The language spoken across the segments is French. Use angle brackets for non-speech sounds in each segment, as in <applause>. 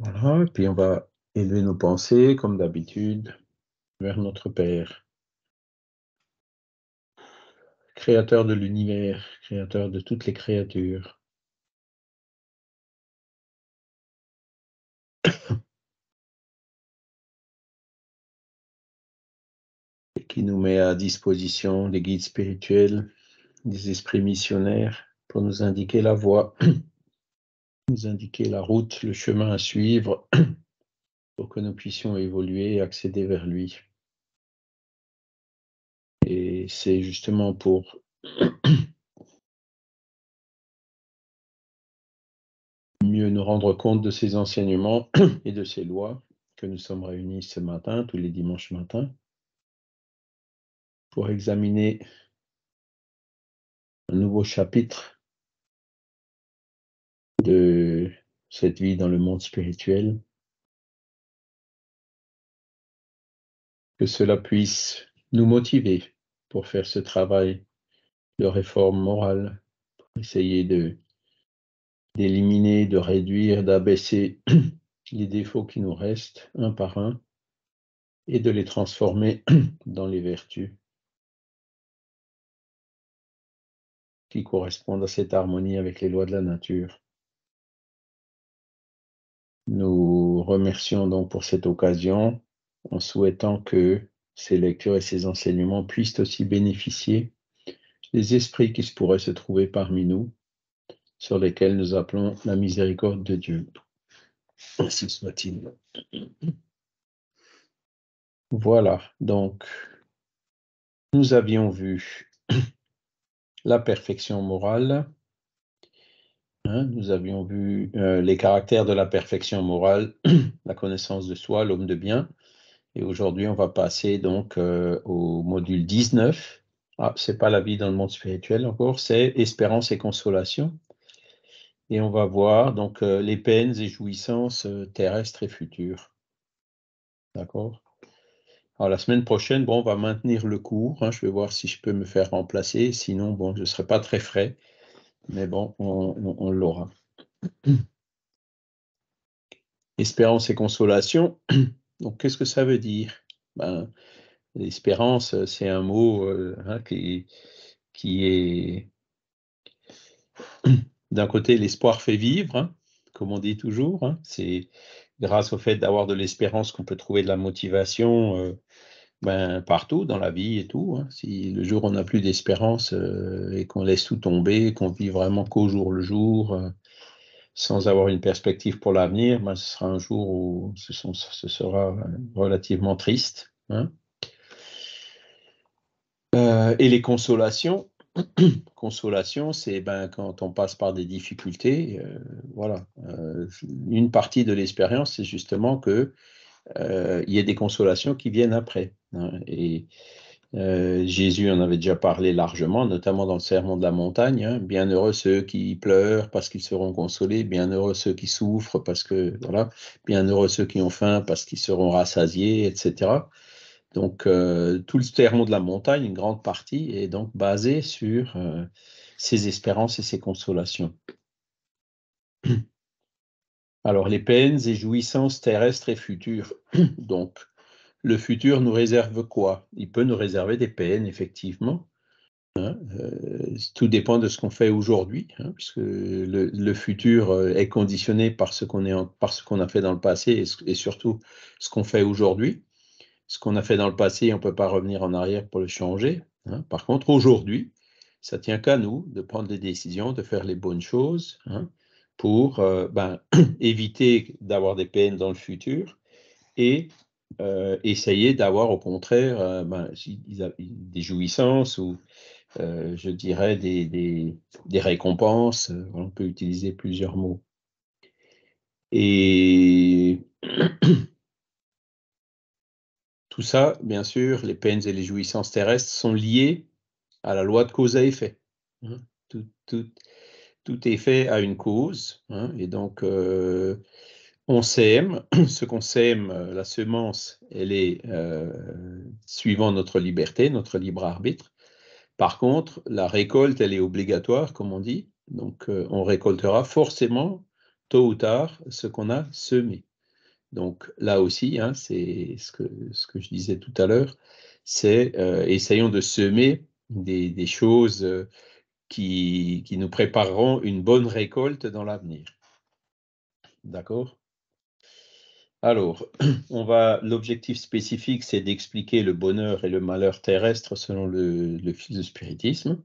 Voilà, puis on va élever nos pensées, comme d'habitude, vers notre Père. Créateur de l'univers, créateur de toutes les créatures. <coughs> qui nous met à disposition des guides spirituels, des esprits missionnaires pour nous indiquer la voie <coughs> nous indiquer la route, le chemin à suivre <clears throat> pour que nous puissions évoluer et accéder vers lui. Et c'est justement pour <clears throat> mieux nous rendre compte de Ses enseignements <clears throat> et de Ses lois que nous sommes réunis ce matin, tous les dimanches matins, pour examiner un nouveau chapitre de cette vie dans le monde spirituel. Que cela puisse nous motiver pour faire ce travail de réforme morale, pour essayer d'éliminer, de réduire, d'abaisser <clears throat> les défauts qui nous restent un par un et de les transformer <clears throat> dans les vertus qui correspondent à cette harmonie avec les lois de la nature. Nous remercions donc pour cette occasion en souhaitant que ces lectures et ces enseignements puissent aussi bénéficier des esprits qui se pourraient se trouver parmi nous, sur lesquels nous appelons la miséricorde de Dieu. Ainsi soit-il. Voilà, donc nous avions vu la perfection morale, Hein, nous avions vu euh, les caractères de la perfection morale, <clears throat> la connaissance de soi, l'homme de bien. Et aujourd'hui, on va passer donc euh, au module 19. Ce n'est pas la vie dans le monde spirituel encore, c'est espérance et consolation. Et on va voir donc euh, les peines et jouissances terrestres et futures. D'accord alors la semaine prochaine, bon, on va maintenir le cours. Hein, je vais voir si je peux me faire remplacer. Sinon, bon, je ne serai pas très frais. Mais bon, on, l'aura. <clears throat> Espérance et consolation. <clears throat> Donc, qu'est-ce que ça veut dire ben, L'espérance, c'est un mot euh, hein, qui, est. <clears throat> D'un côté, l'espoir fait vivre, hein, comme on dit toujours. Hein. c'est grâce au fait d'avoir de l'espérance qu'on peut trouver de la motivation, euh, ben, partout dans la vie et tout. Hein. Si le jour où on n'a plus d'espérance euh, et qu'on laisse tout tomber, qu'on vit vraiment qu'au jour le jour, euh, sans avoir une perspective pour l'avenir, ben, ce sera un jour où ce, sera euh, relativement triste. Hein. et les consolations, <clears throat> consolations c'est ben, quand on passe par des difficultés, voilà. une partie de l'expérience, c'est justement que il y a des consolations qui viennent après. Hein, et euh, Jésus en avait déjà parlé largement, notamment dans le sermon de la montagne. Hein, bienheureux ceux qui pleurent parce qu'ils seront consolés. Bienheureux ceux qui souffrent parce que voilà. Bienheureux ceux qui ont faim parce qu'ils seront rassasiés, etc. Donc euh, tout le sermon de la montagne, une grande partie, est donc basé sur ces euh, espérances et ces consolations. <clears throat> Alors les peines et jouissances terrestres et futures. <clears throat> Donc le futur nous réserve quoi Il peut nous réserver des peines, effectivement. Hein, euh, tout dépend de ce qu'on fait aujourd'hui, hein, puisque le, futur euh, est conditionné par ce qu'on a fait dans le passé et, surtout ce qu'on fait aujourd'hui. Ce qu'on a fait dans le passé, on ne peut pas revenir en arrière pour le changer. Hein. Par contre, aujourd'hui, ça tient qu'à nous de prendre des décisions, de faire les bonnes choses pour euh, ben, <clears throat> éviter d'avoir des peines dans le futur et euh, essayer d'avoir au contraire euh, ben, des jouissances ou euh, je dirais des, récompenses. On peut utiliser plusieurs mots. Et <clears throat> tout ça, bien sûr, les peines et les jouissances terrestres sont liées à la loi de cause à effet. Hein. Tout, tout, tout, effet a une cause. Hein, et donc, on sème, <clears throat> ce qu'on sème, euh, la semence, elle est euh, suivant notre liberté, notre libre arbitre. Par contre, la récolte, elle est obligatoire, comme on dit. Donc, euh, on récoltera forcément, tôt ou tard, ce qu'on a semé. Donc, là aussi, hein, c'est ce que, je disais tout à l'heure, c'est essayons de semer des, choses qui nous prépareront une bonne récolte dans l'avenir. D'accord alors, <clears throat> on va. L'objectif spécifique, c'est d'expliquer le bonheur et le malheur terrestre selon le, le du spiritisme.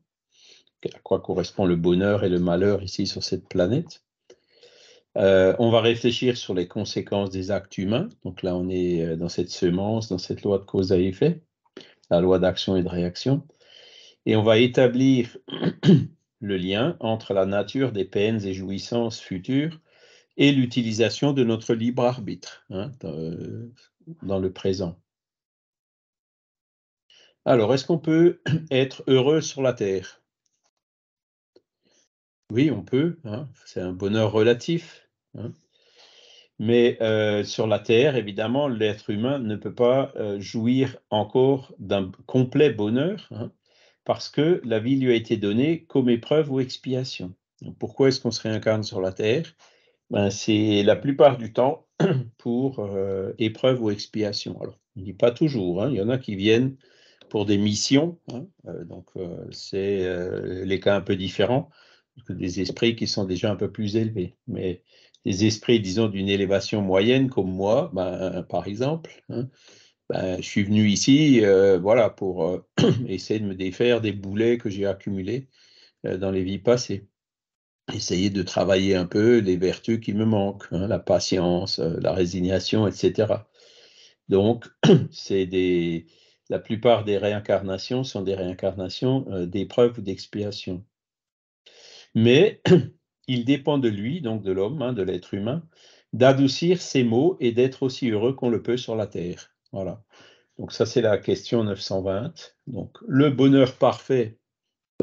À quoi correspond le bonheur et le malheur ici sur cette planète euh, On va réfléchir sur les conséquences des actes humains. Donc là, on est euh, dans cette semence, dans cette loi de cause à effet, la loi d'action et de réaction. Et on va établir <clears throat> le lien entre la nature des peines et jouissances futures et l'utilisation de notre libre arbitre hein, euh, dans, le présent. Alors, est-ce qu'on peut <clears throat> être heureux sur la terre Oui, on peut. Hein, c'est un bonheur relatif. Hein. Mais euh, sur la terre, évidemment, l'être humain ne peut pas euh, jouir encore d'un complet bonheur parce que la vie lui a été donnée comme épreuve ou expiation. pourquoi est-ce qu'on se réincarne sur la terre ben, c'est la plupart du temps <clears throat> pour euh, épreuve ou expiation. Alors, on ne dit pas toujours, hein. il y en a qui viennent pour des missions, hein. euh, donc euh, c'est les cas un peu différents des esprits qui sont déjà un peu plus élevés. Mais des esprits, disons, d'une élévation moyenne comme moi, ben, par exemple, hein, ben, je suis venu ici voilà, pour <clears throat> essayer de me défaire des boulets que j'ai accumulés dans les vies passées essayer de travailler un peu les vertus qui me manquent, hein, la patience, euh, la résignation, etc. Donc, <clears throat> c'est des, la plupart des réincarnations sont des réincarnations des euh, d'épreuves ou Mais <clears throat> il dépend de lui, donc de l'homme, hein, de l'être humain, d'adoucir ses maux et d'être aussi heureux qu'on le peut sur la terre. Voilà. Donc ça, c'est la question 920. Donc le bonheur parfait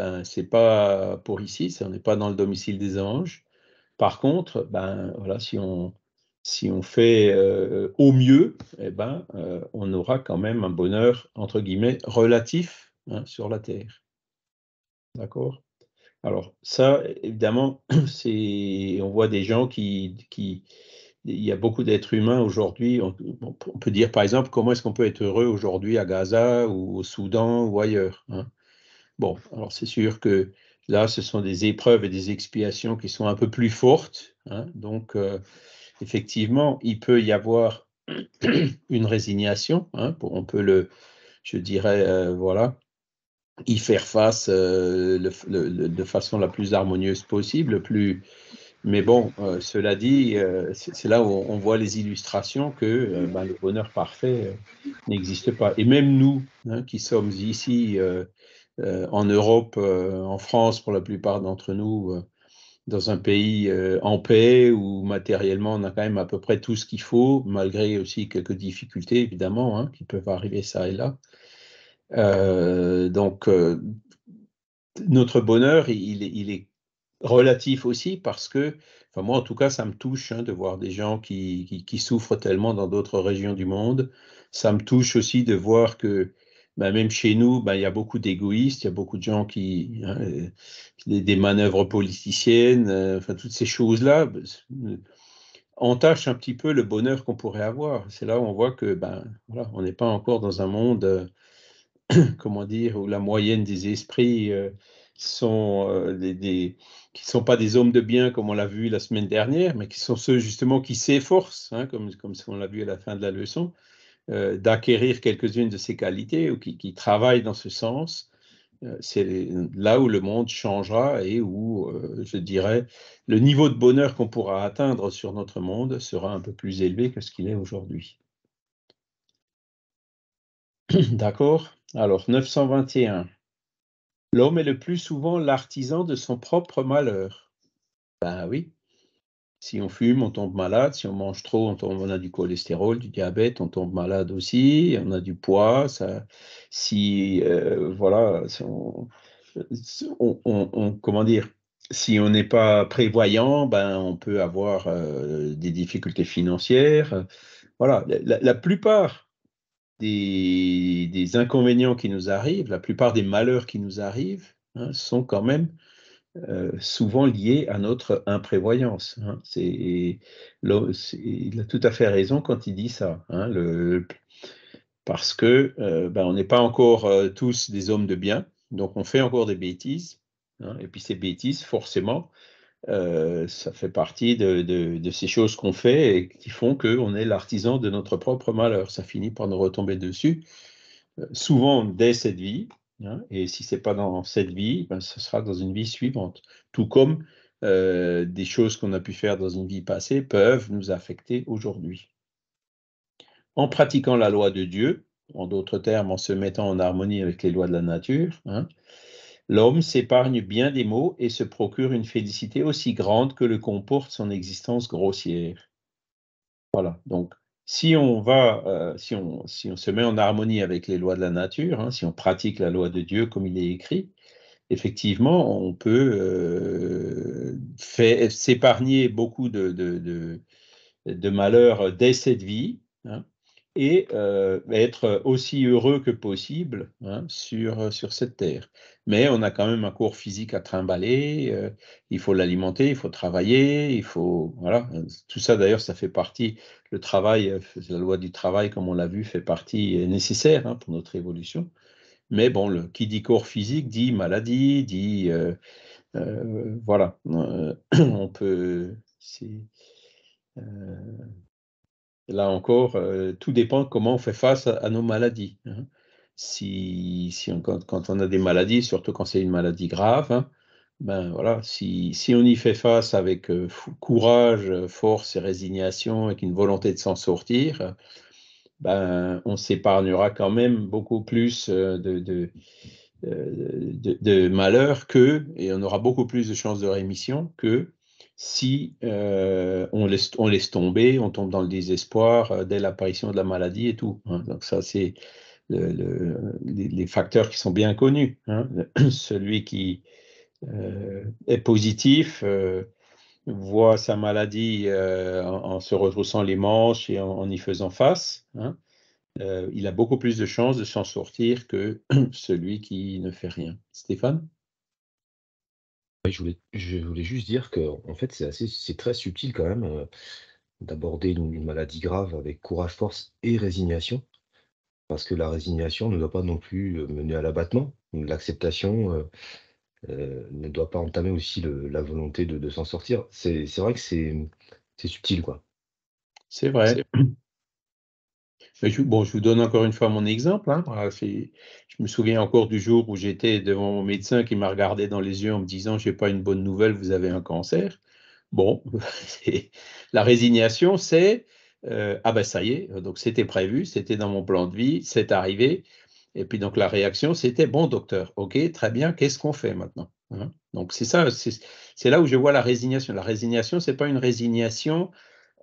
ben, c'est ce n'est pas pour ici, on n'est pas dans le domicile des anges. Par contre, ben, voilà, si, on, si on fait euh, au mieux, eh ben, euh, on aura quand même un bonheur, entre guillemets, relatif hein, sur la Terre. D'accord Alors, ça, évidemment, <clears throat> on voit des gens qui, il y a beaucoup d'êtres humains aujourd'hui. On, peut dire, par exemple, comment est-ce qu'on peut être heureux aujourd'hui à Gaza ou au Soudan ou ailleurs hein Bon, alors c'est sûr que là, ce sont des épreuves et des expiations qui sont un peu plus fortes. Hein. donc, euh, effectivement, il peut y avoir <clears throat> une résignation. Hein, on peut le, je dirais, euh, voilà, y faire face euh, de façon la plus harmonieuse possible, plus. Mais bon, cela dit, c'est là où on voit les illustrations que ben, le bonheur parfait n'existe pas. Et même nous, hein, qui sommes ici euh, en Europe, euh, en France pour la plupart d'entre nous, euh, dans un pays en paix où matériellement on a quand même à peu près tout ce qu'il faut, malgré aussi quelques difficultés évidemment hein, qui peuvent arriver ça et là. donc notre bonheur, il, est relatif aussi parce que, enfin moi en tout cas, ça me touche hein, de voir des gens qui souffrent tellement dans d'autres régions du monde. Ça me touche aussi de voir que bah, même chez nous, bah, il y a beaucoup d'égoïstes, il y a beaucoup de gens qui, hein, euh, des, manœuvres politiciennes, euh, enfin toutes ces choses-là bah, euh, entachent un petit peu le bonheur qu'on pourrait avoir. C'est là où on voit que ben voilà, on n'est pas encore dans un monde, <clears throat> comment dire, où la moyenne des esprits ne sont des, qui sont pas des hommes de bien comme on l'a vu la semaine dernière, mais qui sont ceux justement qui s'efforcent, hein, comme comme on l'a vu à la fin de la leçon, euh, d'acquérir quelques-unes de ces qualités ou qui, qui travaillent dans ce sens, euh, c'est là où le monde changera et où, euh, je dirais, le niveau de bonheur qu'on pourra atteindre sur notre monde sera un peu plus élevé que ce qu'il est aujourd'hui. <coughs> D'accord Alors, 921. L'homme est le plus souvent l'artisan de son propre malheur. Ben oui, si on fume, on tombe malade. Si on mange trop, on, tombe, on a du cholestérol, du diabète, on tombe malade aussi. On a du poids. si euh, voilà, on, comment dire, si on n'est pas prévoyant, ben on peut avoir euh, des difficultés financières. Voilà, la, plupart des, inconvénients qui nous arrivent, la plupart des malheurs qui nous arrivent, hein, sont quand même euh, souvent lié à notre imprévoyance. Hein. il a tout à fait raison quand il dit ça. Hein, parce que euh, ben, on n'est pas encore euh, tous des hommes de bien, donc on fait encore des bêtises. Hein, et puis ces bêtises, forcément, ça fait partie de, de ces choses qu'on fait et qui font qu'on est l'artisan de notre propre malheur. Ça finit par nous retomber dessus, souvent dès cette vie, Hein. et si ce n'est pas dans cette vie, ben, ce sera dans une vie suivante. Tout comme euh, des choses qu'on a pu faire dans une vie passée peuvent nous affecter aujourd'hui. En pratiquant la loi de Dieu, en d'autres termes, en se mettant en harmonie avec les lois de la nature, hein, l'homme s'épargne bien des maux et se procure une félicité aussi grande que le comporte son existence grossière. Voilà, donc si on va, euh, si, on, se met en harmonie avec les lois de la nature, hein, si on pratique la loi de Dieu comme il est écrit, effectivement, on peut euh, s'épargner beaucoup de, de, malheurs dès cette vie, hein et euh, être aussi heureux que possible hein, sur, euh, sur cette terre. Mais on a quand même un corps physique à trimballer, euh, il faut l'alimenter, il faut travailler, il faut... Voilà, tout ça d'ailleurs, ça fait partie, le travail, la loi du travail, comme on l'a vu, fait partie nécessaire hein, pour notre évolution. Mais bon, le, qui dit corps physique dit maladie, dit... voilà, <clears throat> on peut là encore, euh, tout dépend comment on fait face à, nos maladies. Hein. Si, quand, on a des maladies, surtout quand c'est une maladie grave, hein, ben voilà, si, on y fait face avec euh, courage, force et résignation, avec une volonté de s'en sortir, ben on s'épargnera quand même beaucoup plus euh, de, de, malheurs que, et on aura beaucoup plus de chances de rémission que si euh, on, laisse, on, laisse, tomber, on tombe dans le désespoir euh, dès l'apparition de la maladie et tout. Hein. Donc ça, c'est les, facteurs qui sont bien connus. Hein. <clears throat> Celui qui euh, est positif voit sa maladie en, se retroussant les manches et en, y faisant face. Hein, il a beaucoup plus de chances de s'en sortir que <clears throat> celui qui ne fait rien. Stéphane je voulais, juste dire que, en fait, c'est très subtil quand même euh, d'aborder une, maladie grave avec courage, force et résignation, parce que la résignation ne doit pas non plus euh, mener à l'abattement. L'acceptation euh, ne doit pas entamer aussi la volonté de, s'en sortir. C'est, vrai que c'est, subtil, quoi. C'est vrai. Je, bon, je vous donne encore une fois mon exemple. Hein. Ah, je me souviens encore du jour où j'étais devant mon médecin qui m'a regardé dans les yeux en me disant Je n'ai pas une bonne nouvelle, vous avez un cancer. Bon, <laughs> la résignation, c'est euh, Ah ben ça y est, donc c'était prévu, c'était dans mon plan de vie, c'est arrivé. Et puis donc la réaction, c'était Bon, docteur, ok, très bien, qu'est-ce qu'on fait maintenant hein? Donc c'est ça, c'est là où je vois la résignation. La résignation, ce n'est pas une résignation,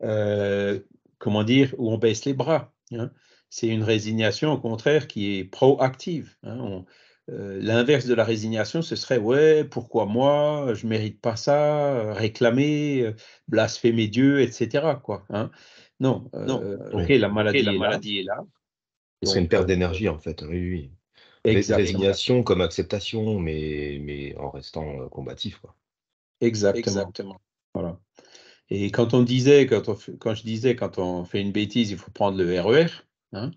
euh, comment dire, où on baisse les bras Hein. C'est une résignation, au contraire, qui est proactive. Hein. Euh, l'inverse de la résignation, ce serait ouais, pourquoi moi, je mérite pas ça, réclamer, blasphémer Dieu, etc. Quoi, hein. Non, euh, la maladie, la est, là. C'est une perte euh, d'énergie en fait. Oui, oui. Résignation comme acceptation, mais, mais en restant combatif. Quoi. Exactement. Exactement. Voilà. Et quand on disait, quand, quand je disais, quand on fait une bêtise, il faut prendre le RER. E hein,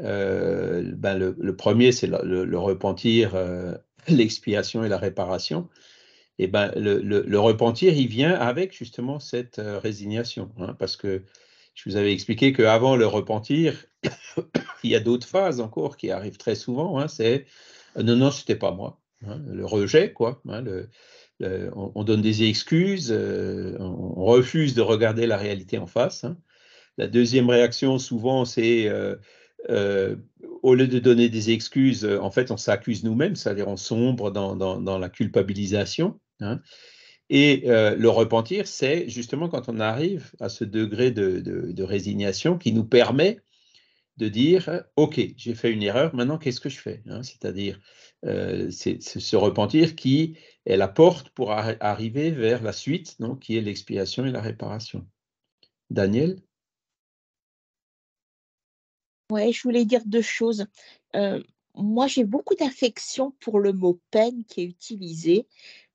euh, ben le, premier, c'est le, repentir, euh, <laughs> l'expiation et la réparation. Et ben le, repentir, il vient avec justement cette euh, résignation, hein, parce que je vous avais expliqué qu'avant le repentir, <coughs> il y a d'autres phases encore qui arrivent très souvent. Hein, c'est non, non, c'était pas moi. le rejet, quoi. le, euh, on, donne des excuses, euh, on, refuse de regarder la réalité en face. Hein. La deuxième réaction, souvent, c'est euh, au lieu de donner des excuses, en fait, on s'accuse nous-mêmes, c'est-à-dire on sombre dans, la culpabilisation. Hein. Et le repentir, c'est justement quand on arrive à ce degré de, résignation qui nous permet de dire, OK, j'ai fait une erreur, maintenant qu'est-ce que je fais hein? C'est-à-dire, euh, c'est ce repentir qui est la porte pour arriver vers la suite, donc, qui est l'expiation et la réparation. Daniel Oui, je voulais dire deux choses. Euh, moi, j'ai beaucoup d'affection pour le mot peine qui est utilisé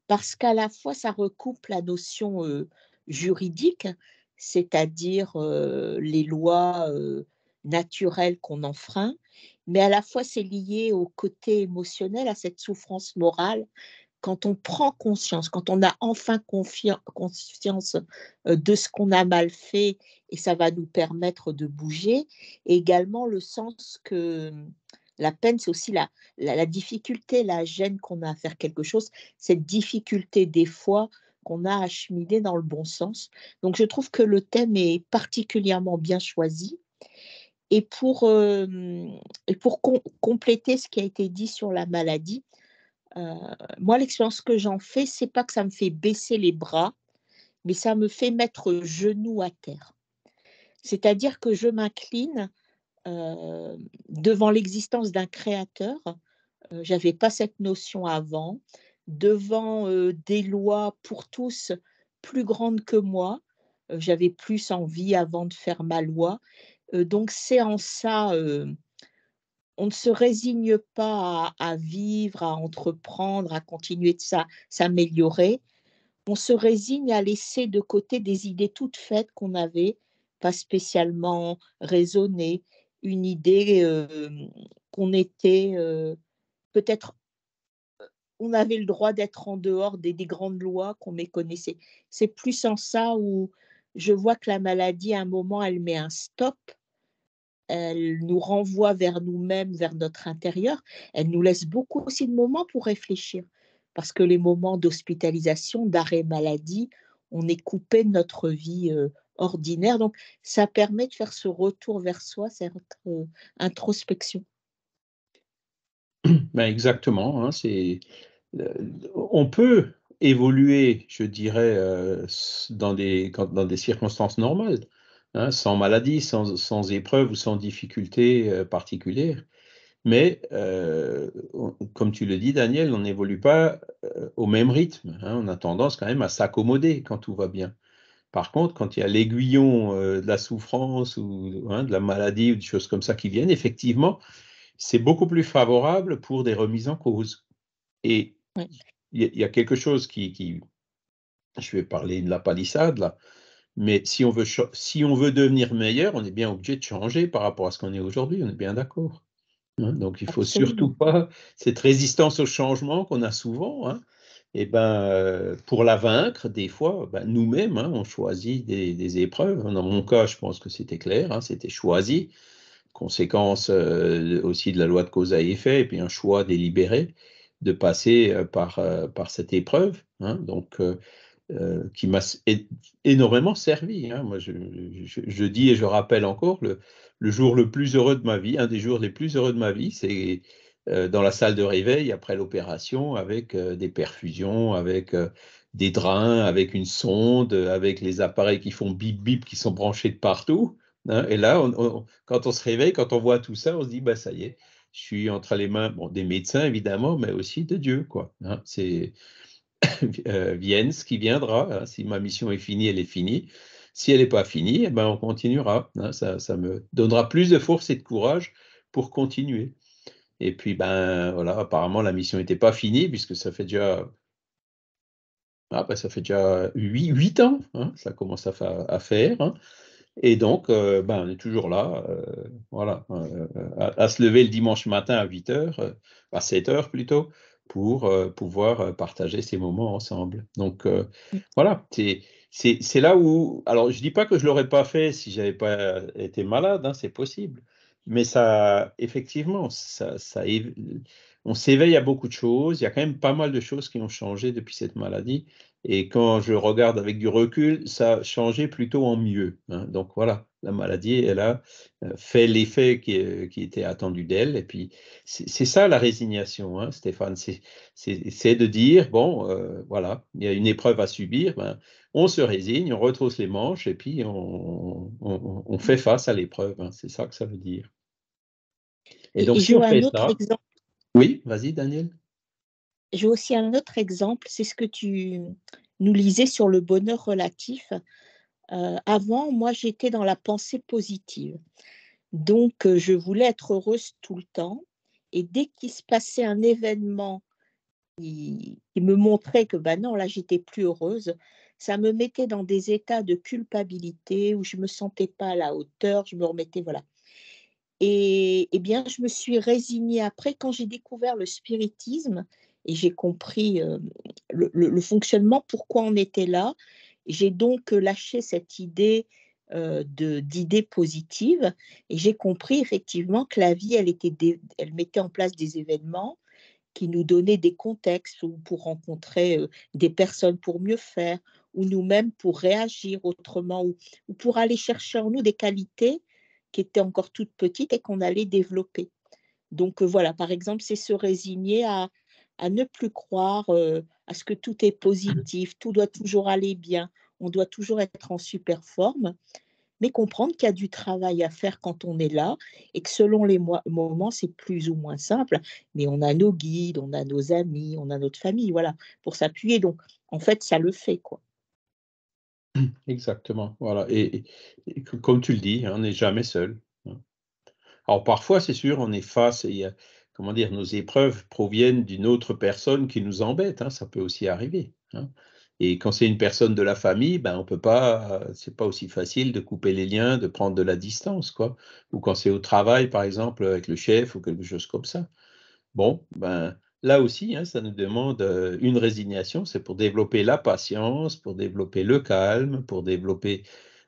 parce qu'à la fois, ça recoupe la notion euh, juridique, c'est-à-dire les lois naturelles qu'on enfreint, mais à la fois c'est lié au côté émotionnel, à cette souffrance morale. Quand on prend conscience, quand on a enfin conscience euh, de ce qu'on a mal fait, et ça va nous permettre de bouger, et également le sens que hmm, la peine, c'est aussi la, la, la, difficulté, la gêne qu'on a à faire quelque chose, cette difficulté des fois qu'on a à cheminer dans le bon sens. Donc je trouve que le thème est particulièrement bien choisi. Et pour, pour compléter ce qui a été dit sur la maladie, moi, l'expérience que j'en fais, c'est pas que ça me fait baisser les bras, mais ça me fait mettre genou à terre. C'est-à-dire que je m'incline devant l'existence d'un créateur. J'avais pas cette notion avant. Devant des lois pour tous plus grandes que moi, j'avais plus envie avant de faire ma loi. Euh, donc c'est en ça, euh, on ne se résigne pas à, vivre, à entreprendre, à continuer de s'améliorer. On se résigne à laisser de côté des idées toutes faites qu'on n'avait pas spécialement raisonnées, une idée euh, qu'on était peut-être, on avait le droit d'être en dehors des grandes lois qu'on méconnaissait. C'est plus en ça où je vois que la maladie, à un moment, elle met un stop, elle nous renvoie vers nous-mêmes, vers notre intérieur, elle nous laisse beaucoup aussi de moments pour réfléchir, parce que les moments d'hospitalisation, d'arrêt maladie, on est coupé de notre vie euh, ordinaire. Donc, ça permet de faire ce retour vers soi, cette euh, introspection. Ben exactement. Hein, c'est, euh, on peut évoluer, je dirais, euh, dans, des, dans des circonstances normales, hein, sans maladie, sans, sans, épreuve ou sans difficulté euh, particulière. Mais, euh, comme tu le dis, Daniel, on n'évolue pas au même rythme. Hein. on a tendance quand même à s'accommoder quand tout va bien. Par contre, quand il y a l'aiguillon de la souffrance ou hein, de la maladie ou des choses comme ça qui viennent, effectivement, c'est beaucoup plus favorable pour des remises en cause. Et oui il y, a quelque chose qui, je vais parler de la palissade là, mais si on veut, si on veut devenir meilleur, on est bien obligé de changer par rapport à ce qu'on est aujourd'hui, on est bien d'accord. Hein. donc il faut surtout pas cette résistance au changement qu'on a souvent. et hein. eh ben pour la vaincre, des fois, ben, nous-mêmes, hein, on choisit des, épreuves. Dans mon cas, je pense que c'était clair, c'était choisi, conséquence euh, aussi de la loi de cause à effet, et puis un choix délibéré de passer euh, par, euh, par cette épreuve, hein. donc, euh, qui m'a énormément servi. Hein. Moi, je, dis et je rappelle encore, le, jour le plus heureux de ma vie, un des jours les plus heureux de ma vie, c'est dans la salle de réveil après l'opération, avec des perfusions, avec des drains, avec une sonde, avec les appareils qui font bip bip, qui sont branchés de partout. Hein. Et là, quand on se réveille, quand on voit tout ça, on se dit, bah ça y est je suis entre les mains bon, des médecins, évidemment, mais aussi de Dieu. quoi. Hein. Ah. c'est <coughs> euh, vienne ce qui viendra. Hein, si ma mission est finie, elle est finie. Si elle n'est pas finie, eh ben, on continuera. Hein. ça, me donnera plus de force et de courage pour continuer. Et puis, ben voilà, apparemment, la mission n'était pas finie, puisque ça fait déjà ah ben, ça fait déjà 8, ans, ça commence à, faire. Et donc, euh, ben, on est toujours là, euh, voilà, euh, à, se lever le dimanche matin à 8 h à 7 h plutôt, pour pouvoir partager ces moments ensemble. Donc, mm. voilà, c'est là où. Alors, je ne dis pas que je ne l'aurais pas fait si je n'avais pas été malade, hein, c'est possible. Mais ça, effectivement, ça, ça on s'éveille à beaucoup de choses. Il y a quand même pas mal de choses qui ont changé depuis cette maladie. Et quand je regarde avec du recul, ça a changé plutôt en mieux. Hein. Donc voilà, la maladie, elle a euh, fait l'effet euh, qui, était attendu d'elle. Et puis, c'est ça la résignation, hein, Stéphane. C'est de dire, bon, euh, voilà, il y a une épreuve à subir, ben, on se résigne, on retrousse les manches et puis on, fait face à l'épreuve. Hein. C'est ça que ça veut dire. Et donc, si on fait ça. Oui, vas-y, Daniel. J'ai aussi un autre exemple, c'est ce que tu nous lisais sur le bonheur relatif. Euh, avant, moi, j'étais dans la pensée positive. Donc, euh, je voulais être heureuse tout le temps. Et dès qu'il se passait un événement qui, me montrait que, ben non, là, j'étais plus heureuse, ça me mettait dans des états de culpabilité où je ne me sentais pas à la hauteur, je me remettais, voilà. Et, et eh bien, je me suis résignée après quand j'ai découvert le spiritisme et j'ai compris euh, le, fonctionnement, pourquoi on était là. J'ai donc euh, lâché cette idée euh, d'idées positives et j'ai compris effectivement que la vie, elle, était elle mettait en place des événements qui nous donnaient des contextes ou pour rencontrer euh, des personnes pour mieux faire ou nous-mêmes pour réagir autrement ou, pour aller chercher en nous des qualités qui étaient encore toutes petites et qu'on allait développer. Donc voilà, par exemple, c'est se résigner à, à ne plus croire euh, à ce que tout est positif, tout doit toujours aller bien, on doit toujours être en super forme, mais comprendre qu'il y a du travail à faire quand on est là et que selon les moments, c'est plus ou moins simple, mais on a nos guides, on a nos amis, on a notre famille, voilà, pour s'appuyer. Donc, en fait, ça le fait, quoi. <clears throat> Exactement, voilà. Et, comme tu le dis, on n'est jamais seul. Hein. Alors parfois, c'est sûr, on est face, il y a, comment dire, nos épreuves proviennent d'une autre personne qui nous embête, hein, ça peut aussi arriver. Hein. Et quand c'est une personne de la famille, ben on peut pas, c'est pas aussi facile de couper les liens, de prendre de la distance, quoi. Ou quand c'est au travail, par exemple, avec le chef ou quelque chose comme ça. Bon, ben là aussi, hein, ça nous demande euh, une résignation. C'est pour développer la patience, pour développer le calme, pour développer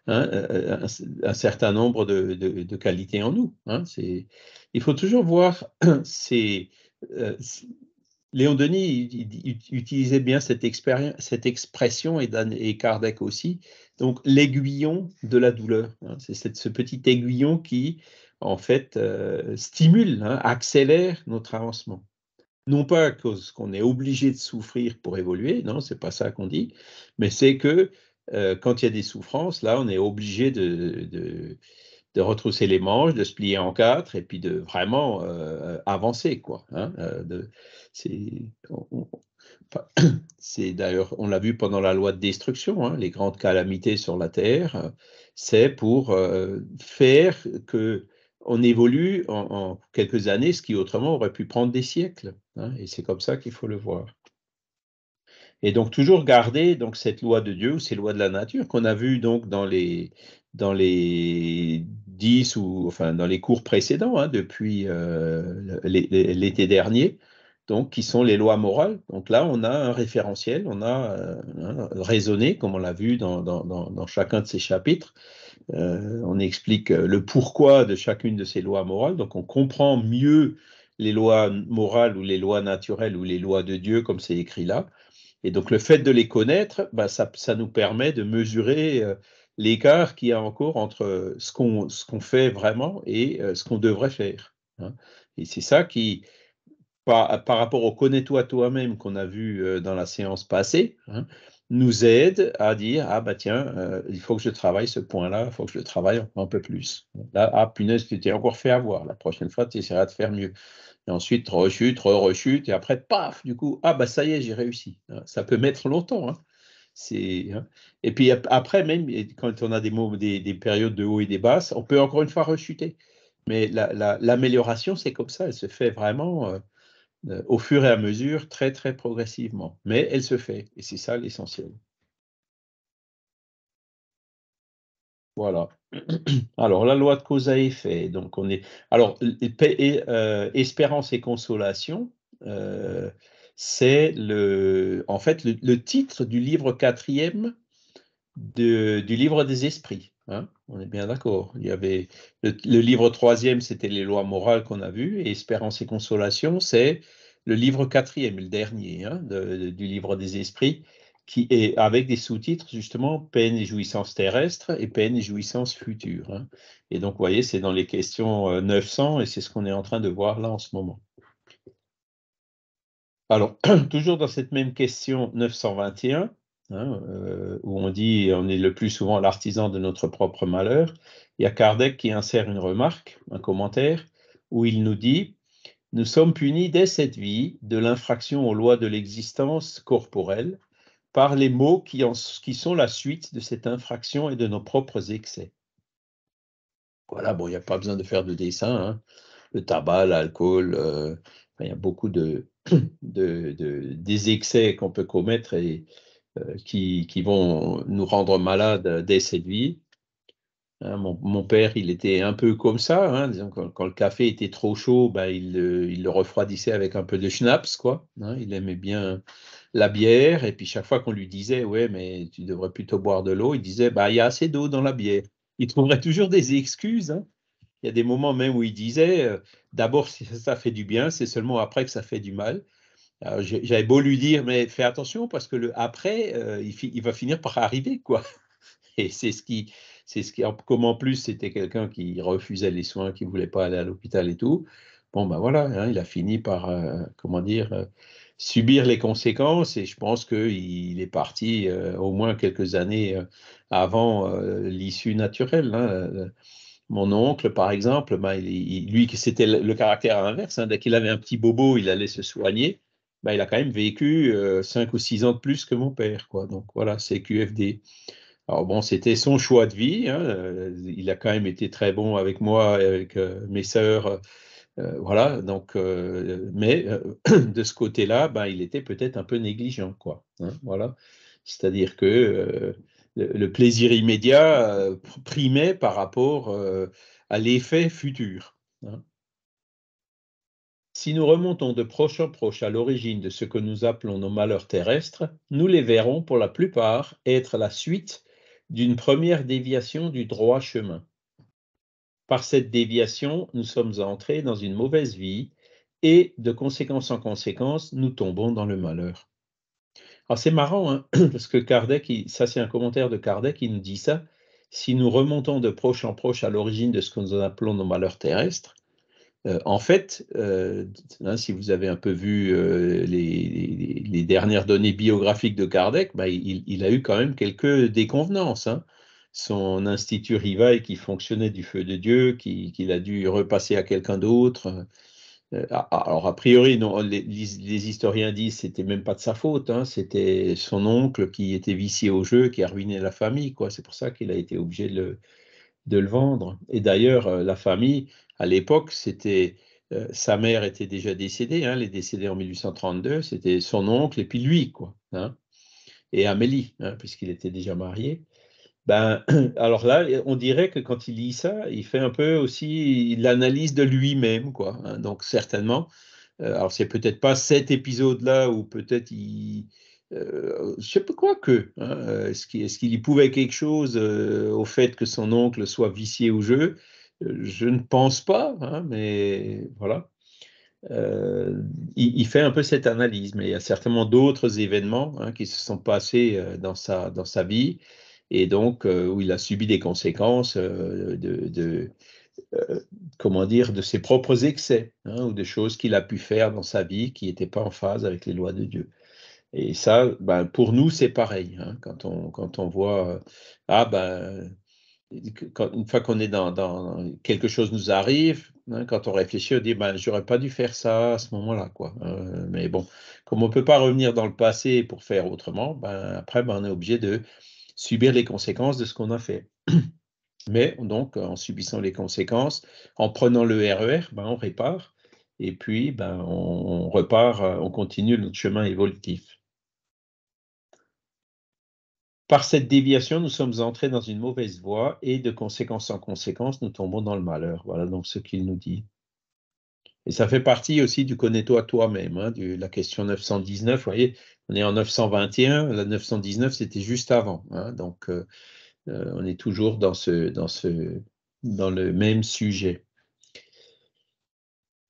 euh, euh, un, certain nombre de, qualités en nous. C'est il faut toujours voir <clears throat> ces. Euh, Léon Denis utilisait bien cette, expression et, Dan, Kardec aussi. Donc l'aiguillon de la douleur, hein, c'est ce petit aiguillon qui en fait euh, stimule, hein, accélère notre avancement. Non pas à cause qu'on est obligé de souffrir pour évoluer, non, c'est pas ça qu'on dit, mais c'est que euh, quand il y a des souffrances, là, on est obligé de de retrousser les manches, de se plier en quatre et puis de vraiment euh, euh, avancer. Quoi, hein, euh, <clears throat> c'est, d'ailleurs, on l'a vu pendant la loi de destruction, hein, les grandes calamités sur la Terre, c'est pour faire que on évolue en, quelques années ce qui autrement aurait pu prendre des siècles. Hein, et c'est comme ça qu'il faut le voir. Et donc toujours garder donc cette loi de Dieu ou ces lois de la nature qu'on a vu donc dans les dans les 10 ou enfin dans les cours précédents hein, depuis euh, l'été dernier, donc qui sont les lois morales. Donc là, on a un référentiel, on a euh, raisonné, comme on l'a vu dans, dans, dans, chacun de ces chapitres. Euh, on explique le pourquoi de chacune de ces lois morales, donc on comprend mieux les lois morales ou les lois naturelles ou les lois de Dieu, comme c'est écrit là. Et donc le fait de les connaître, bah, ça, ça, nous permet de mesurer l'écart qu'il y a encore entre ce qu'on fait vraiment et euh, ce qu'on devrait faire. Hein. Et c'est ça qui, par, rapport au connais-toi toi-même qu'on a vu euh, dans la séance passée, hein, nous aide à dire ah bah tiens euh, il faut que je travaille ce point-là, il faut que je le travaille un peu plus. Là ah punaise tu t'es encore fait avoir, la prochaine fois tu essaieras de faire mieux. Et ensuite rechute, rechute et après paf du coup ah bah ça y est j'ai réussi. Hein. Ça peut mettre longtemps. Hein. Hein. Et puis après, même quand on a des, des périodes de haut et des basses, on peut encore une fois rechuter. Mais l'amélioration, c'est comme ça, elle se fait vraiment euh, euh, au fur et à mesure, très très progressivement. Mais elle se fait, et c'est ça l'essentiel. Voilà. <clears throat> Alors, la loi de cause à effet. Donc, on est. Alors, euh, espérance et consolation c'est le, en fait le, titre du livre quatrième du livre des esprits. Hein. On est bien d'accord. Il y avait le, livre troisième, c'était les lois morales qu'on a vues, et Espérance et consolation, c'est le livre quatrième, le dernier hein, du livre des esprits, qui est avec des sous-titres justement peine et jouissance terrestre et peine et jouissance future. Hein. Et donc, vous voyez, c'est dans les questions 900 euh, et c'est ce qu'on est en train de voir là en ce moment. Alors, <clears throat> toujours dans cette même question 921, hein, euh, où on dit on est le plus souvent l'artisan de notre propre malheur, il y a Kardec qui insère une remarque, un commentaire, où il nous dit Nous sommes punis dès cette vie de l'infraction aux lois de l'existence corporelle par les mots qui, en, qui sont la suite de cette infraction et de nos propres excès. Voilà, bon, il n'y a pas besoin de faire de dessin. Hein. Le tabac, l'alcool, euh, il y a beaucoup de, de, des excès qu'on peut commettre et euh, qui, vont nous rendre malades dès cette vie. Hein, mon, père, il était un peu comme ça. Hein, quand, le café était trop chaud, ben, il, le refroidissait avec un peu de schnapps. Quoi, hein. il aimait bien la bière. Et puis chaque fois qu'on lui disait, ouais, mais tu devrais plutôt boire de l'eau, il disait, bah, il y a assez d'eau dans la bière. Il trouverait toujours des excuses. Il y a des moments même où il disait, euh, d'abord d'abord ça fait du bien, c'est seulement après que ça fait du mal. Euh, j'avais beau lui dire, mais fais attention parce que le après, euh, il, va finir par arriver, quoi. <laughs> Et c'est ce qui, c'est ce qui, comme en plus c'était quelqu'un qui refusait les soins, qui voulait pas aller à l'hôpital et tout. Bon ben voilà, hein, il a fini par, comment dire, subir les conséquences. Et je pense qu'il est parti au moins quelques années avant l'issue naturelle. Hein, mon oncle, par exemple, ben, lui, c'était le caractère inverse. Hein, dès qu'il avait un petit bobo, il allait se soigner. Ben, il a quand même vécu euh, cinq ou six ans de plus que mon père. Quoi. Donc voilà, c'est QFD. Alors bon, c'était son choix de vie. Hein, euh, il a quand même été très bon avec moi, et avec euh, mes sœurs. voilà, donc, mais <clears throat> de ce côté-là, ben, il était peut-être un peu négligent, quoi. Hein, voilà. C'est-à-dire que le, plaisir immédiat euh, primait par rapport euh, à l'effet futur. Hein. Si nous remontons de proche en proche à l'origine de ce que nous appelons nos malheurs terrestres, nous les verrons pour la plupart être la suite d'une première déviation du droit chemin. Par cette déviation, nous sommes entrés dans une mauvaise vie et de conséquence en conséquence, nous tombons dans le malheur. Ah, c'est marrant, hein, <clears throat> parce que Kardec, ça c'est un commentaire de Kardec qui nous dit ça. Si nous remontons de proche en proche à l'origine de ce que nous appelons nos malheurs terrestres, euh, en fait, euh, hein, si vous avez un peu vu euh, les, dernières données biographiques de Kardec, bah, il, a eu quand même quelques déconvenances. Hein. Son institut Rivail qui fonctionnait du feu de Dieu, qu'il a dû repasser à quelqu'un d'autre, euh, alors, a priori, les, historiens disent que c'était même pas de sa faute. Hein, c'était son oncle qui était vicié au jeu, qui a ruiné la famille. quoi. C'est pour ça qu'il a été obligé de le, vendre. Et d'ailleurs, euh, la famille, à l'époque, c'était. Euh, sa mère était déjà décédée, hein, elle est décédée en 1832, c'était son oncle et puis lui, quoi, hein, et Amélie, puisqu'il était déjà marié. Ben, <clears throat> alors là, on dirait que quand il lit ça, il fait un peu aussi l'analyse de lui-même, hein. donc certainement, euh, alors c'est peut-être pas cet épisode-là où peut-être il, euh, je sais pas quoi que, hein, euh, est-ce qu'il y pouvait quelque chose au fait que son oncle soit vicié au jeu Je ne pense pas, hein, mais voilà. il, fait un peu cette analyse, mais il y a certainement d'autres événements qui se sont passés dans sa vie et donc euh, où il a subi des conséquences euh, de, euh, comment dire, de ses propres excès hein, ou des choses qu'il a pu faire dans sa vie qui n'étaient pas en phase avec les lois de Dieu. Et ça, ben, pour nous, c'est pareil. Hein, quand, on, quand on voit, ah ben, une fois qu'on est dans, quelque chose nous arrive, hein, quand on réfléchit, on dit, ben, j'aurais pas dû faire ça à ce moment-là. quoi. mais bon, comme on peut pas revenir dans le passé pour faire autrement, ben, après, ben, on est obligé de subir les conséquences de ce qu'on a fait. <clears throat> Mais donc, en subissant les conséquences, en prenant le RER, e ben, on répare et puis ben, on, repart, euh, on continue notre chemin évolutif. Par cette déviation, nous sommes entrés dans une mauvaise voie et de conséquence en conséquence, nous tombons dans le malheur. Voilà donc ce qu'il nous dit. Et ça fait partie aussi du connais-toi toi-même, hein, de la question 919. Vous voyez, on est en 921, la 919 c'était juste avant, hein. donc euh, euh, on est toujours dans, le même sujet.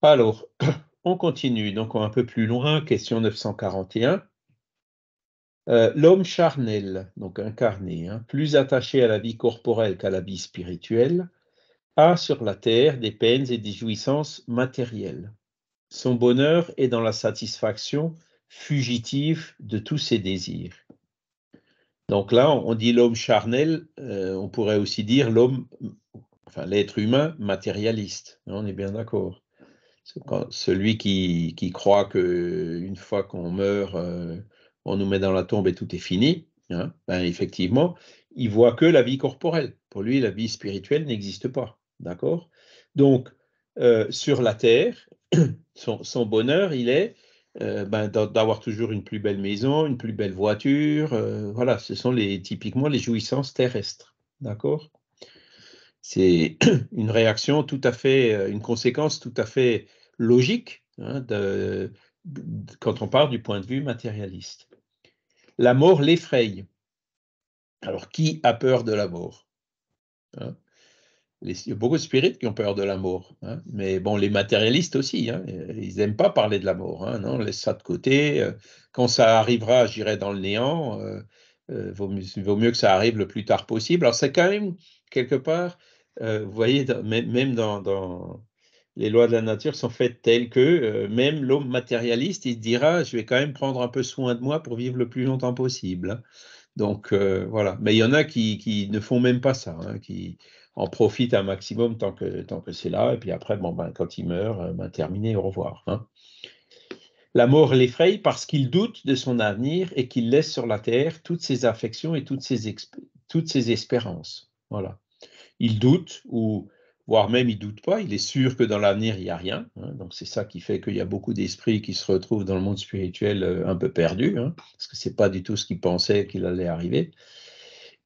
Alors, <coughs> on continue, donc un peu plus loin, question 941. Euh, l'homme charnel, donc incarné, hein, plus attaché à la vie corporelle qu'à la vie spirituelle, a sur la terre des peines et des jouissances matérielles. Son bonheur est dans la satisfaction fugitif de tous ses désirs. Donc là, on dit l'homme charnel, euh, on pourrait aussi dire l'homme, enfin l'être humain matérialiste. On est bien d'accord. Celui qui, qui, croit que une fois qu'on meurt, euh, on nous met dans la tombe et tout est fini, hein, ben, effectivement, il voit que la vie corporelle. Pour lui, la vie spirituelle n'existe pas. D'accord Donc, euh, sur la terre, <clears throat> son bonheur, il est euh, ben, d'avoir toujours une plus belle maison, une plus belle voiture. Euh, voilà, ce sont les, typiquement les jouissances terrestres. D'accord C'est <clears throat> une réaction tout à fait, euh, une conséquence tout à fait logique hein, quand on parle du point de vue matérialiste. La mort l'effraie. Alors, qui a peur de la mort hein? il y a beaucoup de spirites qui ont peur de la mort. Hein. Mais bon, les matérialistes aussi, hein. ils n'aiment pas parler de la mort. Hein, non, on laisse ça de côté. Euh. Quand ça arrivera, j'irai dans le néant. Euh, euh, il vaut, mieux, que ça arrive le plus tard possible. Alors c'est quand même, quelque part, vous voyez, même dans, les lois de la nature sont faites telles que même l'homme matérialiste, il dira, je vais quand même prendre un peu soin de moi pour vivre le plus longtemps possible. Donc voilà. Mais il y en a qui, qui ne font même pas ça, qui en profite un maximum tant que, tant que c'est là. Et puis après, bon, ben, quand il meurt, euh, ben, terminé, au revoir. Hein. La mort l'effraie parce qu'il doute de son avenir et qu'il laisse sur la terre toutes ses affections et toutes ses, toutes espérances. Voilà. Il doute, ou voire même il doute pas, il est sûr que dans l'avenir, il n'y a rien. Hein. donc c'est ça qui fait qu'il y a beaucoup d'esprits qui se retrouvent dans le monde spirituel euh, un peu perdus, hein, parce que ce n'est pas du tout ce qu'ils pensaient qu'il allait arriver.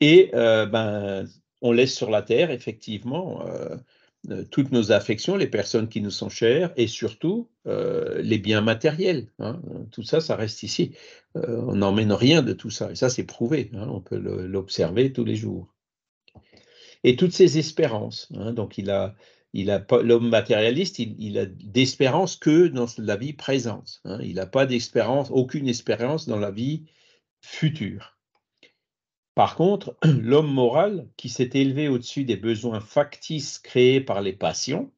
Et euh, ben, on laisse sur la terre, effectivement, euh, euh, toutes nos affections, les personnes qui nous sont chères et surtout euh, les biens matériels. Hein. Tout ça, ça reste ici. on n'emmène rien de tout ça. Et ça, c'est prouvé. Hein. On peut l'observer tous les jours. Et toutes ces espérances. Hein. Donc, il a, il l'homme matérialiste, il, il a d'espérance que dans la vie présente. Il n'a pas d'espérance, aucune espérance dans la vie future. Par contre, <clears throat> l'homme moral qui s'est élevé au-dessus des besoins factices créés par les passions,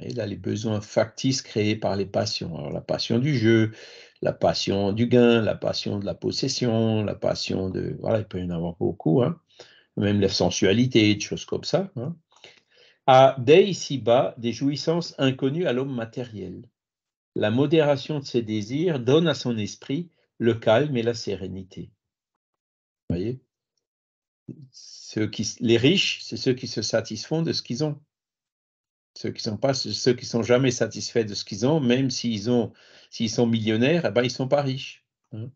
et eh là les besoins factices créés par les passions, alors la passion du jeu, la passion du gain, la passion de la possession, la passion de... Voilà, il peut y en avoir beaucoup, hein. même la sensualité, des choses comme ça, a hein. dès ici-bas des jouissances inconnues à l'homme matériel. La modération de ses désirs donne à son esprit le calme et la sérénité ceux qui, les riches, c'est ceux qui se satisfont de ce qu'ils ont. Ceux qui sont pas, ceux qui sont jamais satisfaits de ce qu'ils ont, même s'ils ont, s'ils sont millionnaires, ils eh ben ils sont pas riches. Hein.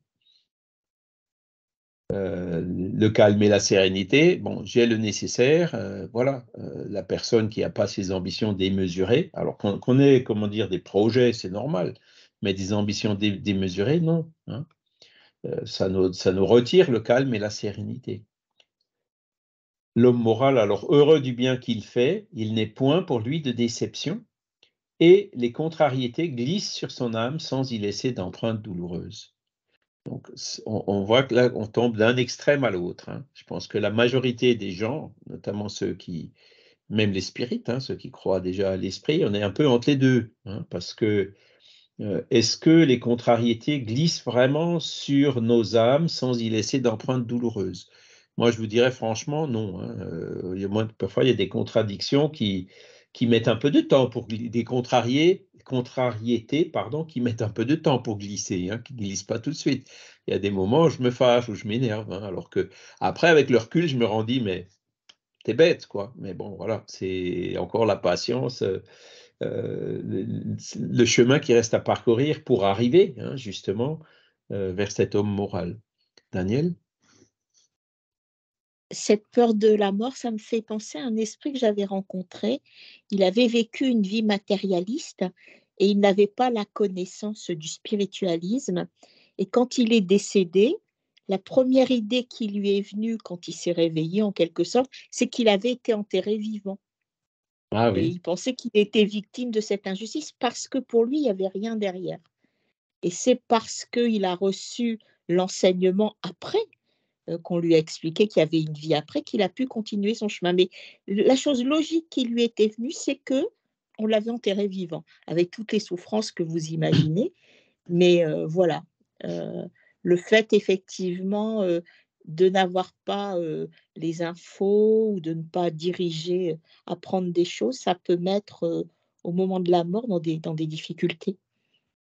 Euh, le calme et la sérénité, bon, j'ai le nécessaire, euh, voilà, euh, la personne qui n'a pas ses ambitions démesurées, alors qu'on ait, comment dire, des projets, c'est normal, mais des ambitions démesurées, non. Hein. ça nous retire le calme et la sérénité. L'homme moral, alors heureux du bien qu'il fait, il n'est point pour lui de déception, et les contrariétés glissent sur son âme sans y laisser d'empreinte douloureuse. Donc, on, voit que là, on tombe d'un extrême à l'autre. Hein. Je pense que la majorité des gens, notamment ceux qui, même les spirites, hein, ceux qui croient déjà à l'esprit, on est un peu entre les deux, hein, parce que euh, est-ce que les contrariétés glissent vraiment sur nos âmes sans y laisser d'empreintes douloureuses moi, je vous dirais franchement, non. Hein. Euh, parfois, il y a des contradictions qui, mettent un peu de temps pour des contrariés, contrariétés, pardon, qui mettent un peu de temps pour glisser, hein, qui ne glissent pas tout de suite. Il y a des moments où je me fâche, où je m'énerve, hein, alors que après, avec le recul, je me rends rendis, mais t'es bête, quoi. Mais bon, voilà, c'est encore la patience. Euh, euh, le, chemin qui reste à parcourir pour arriver justement vers cet homme moral. Daniel cette peur de la mort, ça me fait penser à un esprit que j'avais rencontré. Il avait vécu une vie matérialiste et il n'avait pas la connaissance du spiritualisme. Et quand il est décédé, la première idée qui lui est venue quand il s'est réveillé, en quelque sorte, c'est qu'il avait été enterré vivant. Ah et il pensait qu'il était victime de cette injustice parce que pour lui, il n'y avait rien derrière. Et c'est parce qu'il a reçu l'enseignement après euh, qu'on lui a expliqué qu'il y avait une vie après, qu'il a pu continuer son chemin. Mais la chose logique qui lui était venue, c'est que on l'avait enterré vivant, avec toutes les souffrances que vous imaginez. Mais euh, voilà, euh, le fait effectivement de n'avoir pas les infos ou de ne pas diriger, apprendre des choses, ça peut mettre au moment de la mort dans des, dans des difficultés.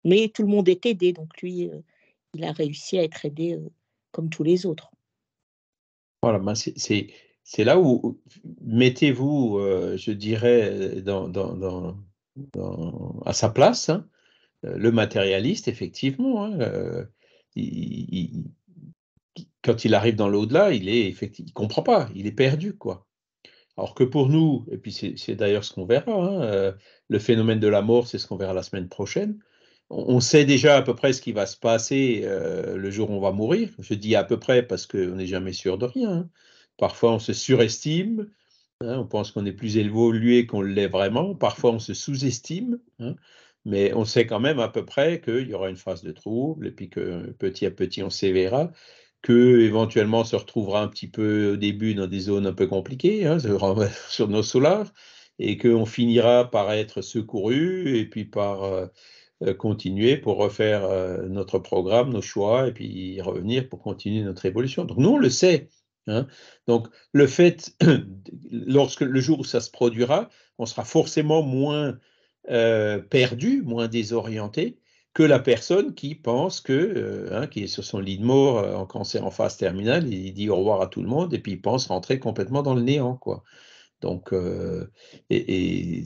Mais tout le monde est aidé, donc lui, il a réussi à être aidé comme tous les autres c'est là où mettez-vous, euh, je dirais, dans, à sa place, hein. euh, le matérialiste, effectivement. Hein, euh, quand il arrive dans l'au-delà, il est il comprend pas, il est perdu, quoi. Alors que pour nous, et puis c'est d'ailleurs ce qu'on verra, hein, le phénomène de la mort, c'est ce qu'on verra la semaine prochaine, on sait déjà à peu près ce qui va se passer euh, le jour où on va mourir. Je dis à peu près parce qu'on n'est jamais sûr de rien. Hein. Parfois, on se surestime. Hein. on pense qu'on est plus évolué qu'on l'est vraiment. Parfois, on se sous-estime. Hein. mais on sait quand même à peu près qu'il y aura une phase de trouble et puis que petit à petit, on s'éveillera. Que éventuellement, on se retrouvera un petit peu au début dans des zones un peu compliquées, <laughs> sur nos solars, et qu'on finira par être secouru et puis par. Euh, euh, continuer pour refaire euh, notre programme, nos choix, et puis revenir pour continuer notre évolution. Donc nous, on le sait. Hein. Donc le fait, <clears throat> lorsque le jour où ça se produira, on sera forcément moins euh, perdu, moins désorienté que la personne qui pense que, hein, qui est sur son lit de mort en cancer en phase terminale, il dit au revoir à tout le monde et puis il pense rentrer complètement dans le néant. quoi. Donc, euh, il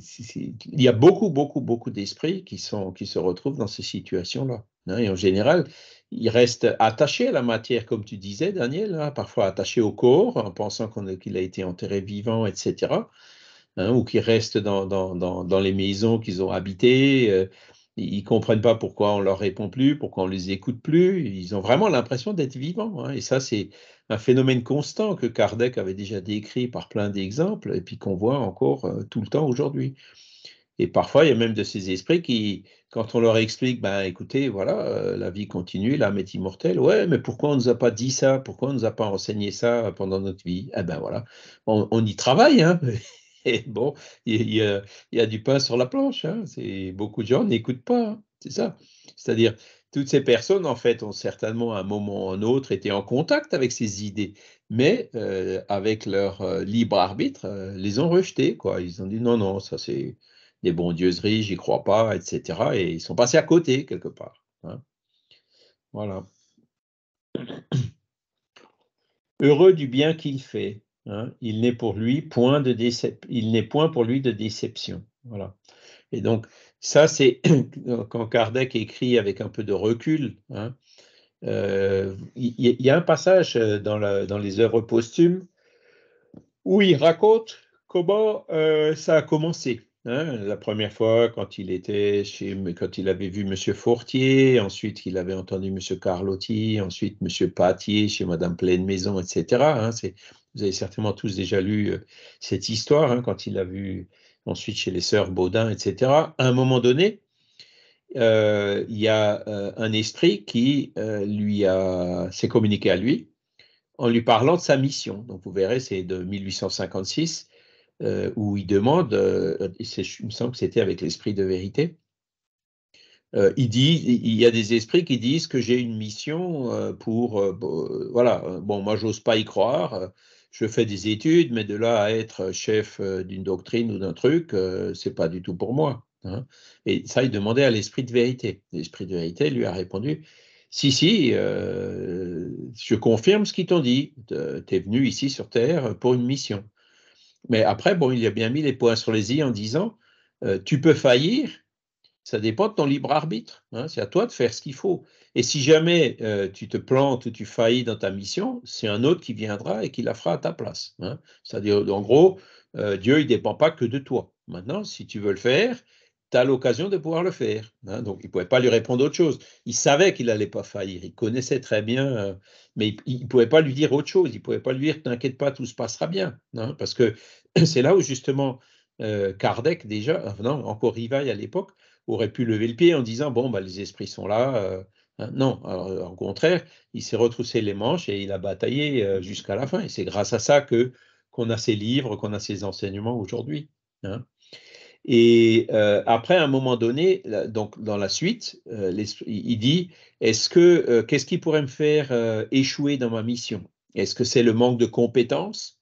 y a beaucoup, beaucoup, beaucoup d'esprits qui, sont, qui se retrouvent dans ces situations-là. Hein, et en général, ils restent attachés à la matière, comme tu disais, Daniel, hein, parfois attachés au corps, en pensant qu'il a été enterré vivant, etc. Hein, ou qui restent dans, dans, dans, les maisons qu'ils ont habitées. Euh, ils comprennent pas pourquoi on leur répond plus, pourquoi on les écoute plus. Ils ont vraiment l'impression d'être vivants. Hein. Et ça, c'est un phénomène constant que Kardec avait déjà décrit par plein d'exemples et puis qu'on voit encore euh, tout le temps aujourd'hui. Et parfois, il y a même de ces esprits qui, quand on leur explique, ben écoutez, voilà, euh, la vie continue, l'âme est immortelle. Ouais, mais pourquoi on ne nous a pas dit ça Pourquoi on ne nous a pas enseigné ça pendant notre vie Eh ben voilà, on, y travaille, hein et bon, il y, a, du pain sur la planche. Hein. C'est beaucoup de gens n'écoutent pas. Hein. C'est ça. C'est-à-dire, toutes ces personnes, en fait, ont certainement à un moment ou un autre été en contact avec ces idées, mais euh, avec leur euh, libre arbitre, euh, les ont rejetées. Quoi. Ils ont dit non, non, ça c'est des bondieuseries, j'y crois pas, etc. Et ils sont passés à côté quelque part. Hein. Voilà. <coughs> Heureux du bien qu'il fait. Hein, il n'est pour lui point de il n'est point pour lui de déception. Voilà. Et donc ça c'est <clears throat> quand Kardec écrit avec un peu de recul. Hein, euh, il y, a un passage euh, dans, dans, les œuvres posthumes où il raconte comment euh, ça a commencé. Hein. la première fois, quand il était chez, quand il avait vu Monsieur Fortier, ensuite il avait entendu Monsieur Carlotti, ensuite Monsieur Patier chez Madame Pleine Maison, etc. c'est vous avez certainement tous déjà lu cette histoire hein, quand il l'a vu ensuite chez les sœurs Baudin, etc. À un moment donné, il y a un esprit qui lui a s'est communiqué à lui en lui parlant de sa mission. Donc vous verrez, c'est de 1856 où il demande, il me semble que c'était avec l'esprit de vérité. il dit, il y a des esprits qui disent que j'ai une mission pour, voilà, bon, moi j'ose pas y croire je fais des études, mais de là à être chef euh, d'une doctrine ou d'un truc, euh, c'est pas du tout pour moi. Hein. Et ça, il demandait à l'esprit de vérité. L'esprit de vérité lui a répondu Si, si, euh, je confirme ce qu'ils t'ont dit. Tu es venu ici sur Terre pour une mission. Mais après, bon, il a bien mis les points sur les i en disant Tu peux faillir, ça dépend de ton libre arbitre. Hein. c'est à toi de faire ce qu'il faut. Et si jamais euh, tu te plantes, ou tu faillis dans ta mission, c'est un autre qui viendra et qui la fera à ta place. Hein. C'est-à-dire, en gros, euh, Dieu, il ne dépend pas que de toi. Maintenant, si tu veux le faire, tu as l'occasion de pouvoir le faire. Hein. Donc, il ne pouvait pas lui répondre autre chose. Il savait qu'il n'allait pas faillir. Il connaissait très bien, euh, mais il ne pouvait pas lui dire autre chose. Il ne pouvait pas lui dire, t'inquiète pas, tout se passera bien. Hein. parce que <clears throat> c'est là où, justement, Kardec, déjà, encore rivaille à l'époque, aurait pu lever le pied en disant, bon, bah, les esprits sont là, euh, non, euh, au contraire, il s'est retroussé les manches et il a bataillé euh, mmh jusqu'à la fin. Et c'est grâce à ça que qu'on a ses livres, qu'on a ses enseignements aujourd'hui. Hein. Et après, à un moment donné, donc dans la suite, il dit est-ce que qu'est-ce qui pourrait me faire échouer dans ma mission Est-ce que c'est le manque de compétences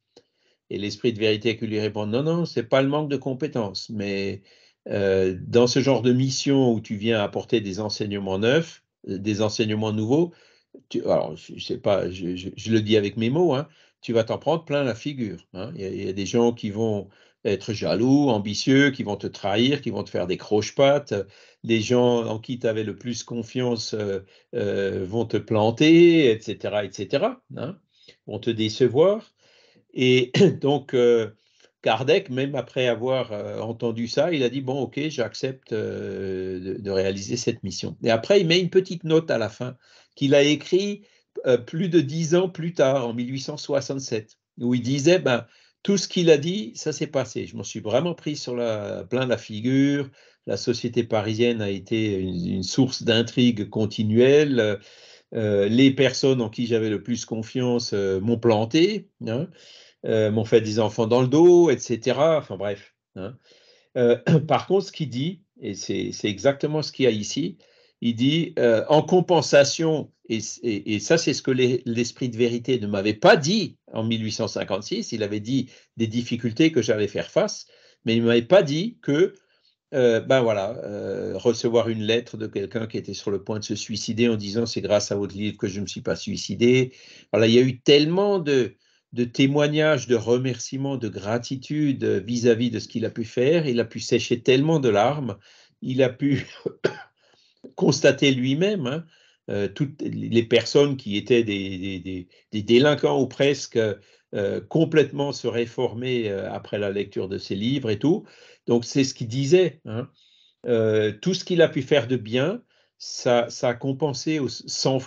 Et l'esprit de vérité qui lui répond non, non, c'est pas le manque de compétences, mais dans ce genre de mission où tu viens apporter des enseignements neufs, euh, des enseignements nouveaux, tu, alors je, sais pas, je, le dis avec mes mots, hein, tu vas t'en prendre plein la figure. Hein. Il y, a des gens qui vont être jaloux, ambitieux, qui vont te trahir, qui vont te faire des croche-pattes. Les gens en qui tu avais le plus confiance euh, euh, vont te planter, etc., etc. Hein, vont te décevoir. Et <clears throat> donc, Kardec, même après avoir euh, entendu ça, il a dit, bon, ok, j'accepte euh, de, réaliser cette mission. Et après, il met une petite note à la fin qu'il a écrite euh, plus de dix ans plus tard, en 1867, où il disait, ben, tout ce qu'il a dit, ça s'est passé. Je m'en suis vraiment pris sur la, plein la figure. La société parisienne a été une, source d'intrigues continuelle. les personnes en qui j'avais le plus confiance m'ont planté. Hein. Euh, m'ont fait des enfants dans le dos, etc. Enfin bref. Hein. Euh, <clears throat> par contre, ce qu'il dit, et c'est exactement ce qu'il y a ici, il dit euh, en compensation, et, ça c'est ce que l'esprit de vérité ne m'avait pas dit en 1856, il avait dit des difficultés que j'allais faire face, mais il ne m'avait pas dit que, ben voilà, recevoir une lettre de quelqu'un qui était sur le point de se suicider en disant c'est grâce à votre livre que je ne me suis pas suicidé. Voilà, il y a eu tellement de, de témoignages, de remerciements, de gratitude euh, vis-à-vis de ce qu'il a pu faire. Il a pu sécher tellement de larmes, il a pu <coughs> constater lui-même hein, euh, toutes les personnes qui étaient des, délinquants ou presque euh, complètement se réformer après la lecture de ses livres et tout. Donc c'est ce qu'il disait. Hein. tout ce qu'il a pu faire de bien, ça, a compensé au,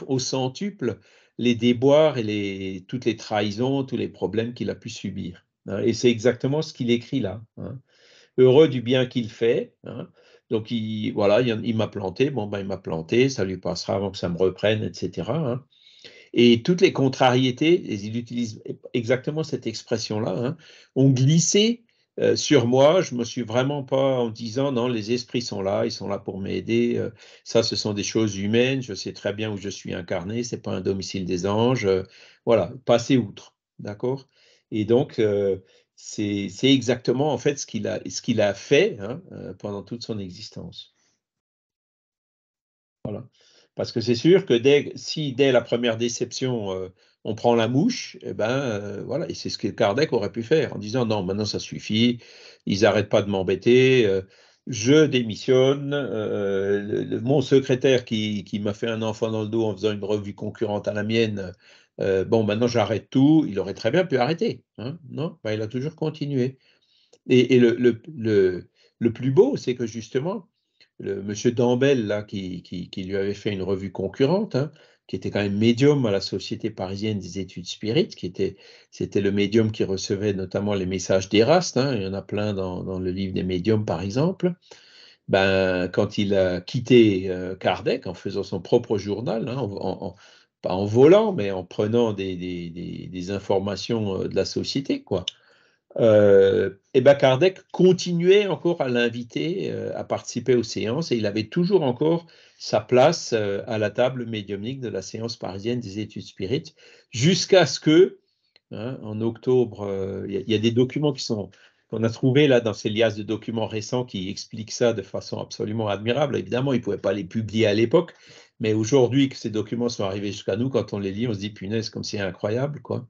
au centuple les déboires et les, toutes les trahisons, tous les problèmes qu'il a pu subir. Hein. et c'est exactement ce qu'il écrit là. Hein. Heureux du bien qu'il fait. Hein. donc il, voilà, il, m'a planté, bon ben il m'a planté, ça lui passera avant que ça me reprenne, etc. Et toutes les contrariétés, et il utilise exactement cette expression-là, ont glissé euh, sur moi, je me suis vraiment pas en disant non, les esprits sont là, ils sont là pour m'aider. Euh, ça, ce sont des choses humaines. Je sais très bien où je suis incarné. C'est pas un domicile des anges. Euh, voilà, passer outre, d'accord. Et donc c'est exactement en fait ce qu'il a ce a fait hein, pendant toute son existence. Voilà. Parce que c'est sûr que dès, si dès la première déception, euh, on prend la mouche, et eh ben euh, voilà, et c'est ce que Kardec aurait pu faire en disant non, maintenant ça suffit, ils n'arrêtent pas de m'embêter, euh, je démissionne, mon secrétaire qui, m'a fait un enfant dans le dos en faisant une revue concurrente à la mienne, bon, maintenant j'arrête tout, il aurait très bien pu arrêter. Hein, non, ben, il a toujours continué. Et, le, le, plus beau, c'est que justement, le monsieur Dambel, là, qui, lui avait fait une revue concurrente, hein, qui était quand même médium à la Société parisienne des études spirites, qui était, c'était le médium qui recevait notamment les messages d'Eraste, hein, il y en a plein dans, le livre des médiums par exemple. Ben, quand il a quitté euh, Kardec en faisant son propre journal, hein, pas en volant, mais en prenant des, des informations euh, de la société, quoi et euh, bien Kardec continuait encore à l'inviter euh, à participer aux séances et il avait toujours encore sa place euh, à la table médiumnique de la séance parisienne des études spirites jusqu'à ce que, hein, en octobre, il y, a des documents qui sont qu'on a trouvé là dans ces liasses de documents récents qui expliquent ça de façon absolument admirable. Évidemment, ils ne pouvaient pas les publier à l'époque, mais aujourd'hui que ces documents sont arrivés jusqu'à nous, quand on les lit, on se dit punaise, comme c'est incroyable, quoi.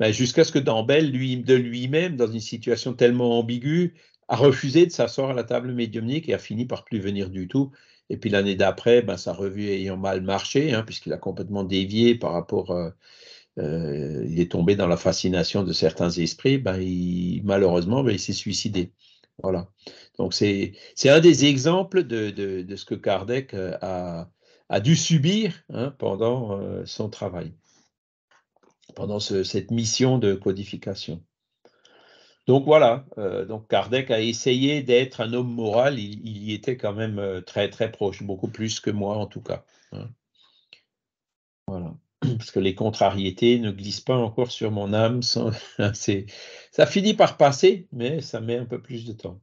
Ben, jusqu'à ce que Dambel, lui, de lui-même, dans une situation tellement ambiguë, a refusé de s'asseoir à la table médiumnique et a fini par plus venir du tout. Et puis l'année d'après, ben, sa revue ayant mal marché, hein, puisqu'il a complètement dévié par rapport, euh, euh, il est tombé dans la fascination de certains esprits, ben, malheureusement, il s'est suicidé. Voilà. Donc c'est un des exemples de, ce que Kardec euh, a, dû subir hein, pendant euh, son travail pendant cette mission de codification. Donc voilà, euh, donc Kardec a essayé d'être un homme moral, il, y était quand même euh, très très proche, beaucoup plus que moi en tout cas. Hein. Voilà, <clears throat> parce que les contrariétés ne glissent pas encore sur mon âme, <laughs> ça finit par passer, mais ça met un peu plus de temps.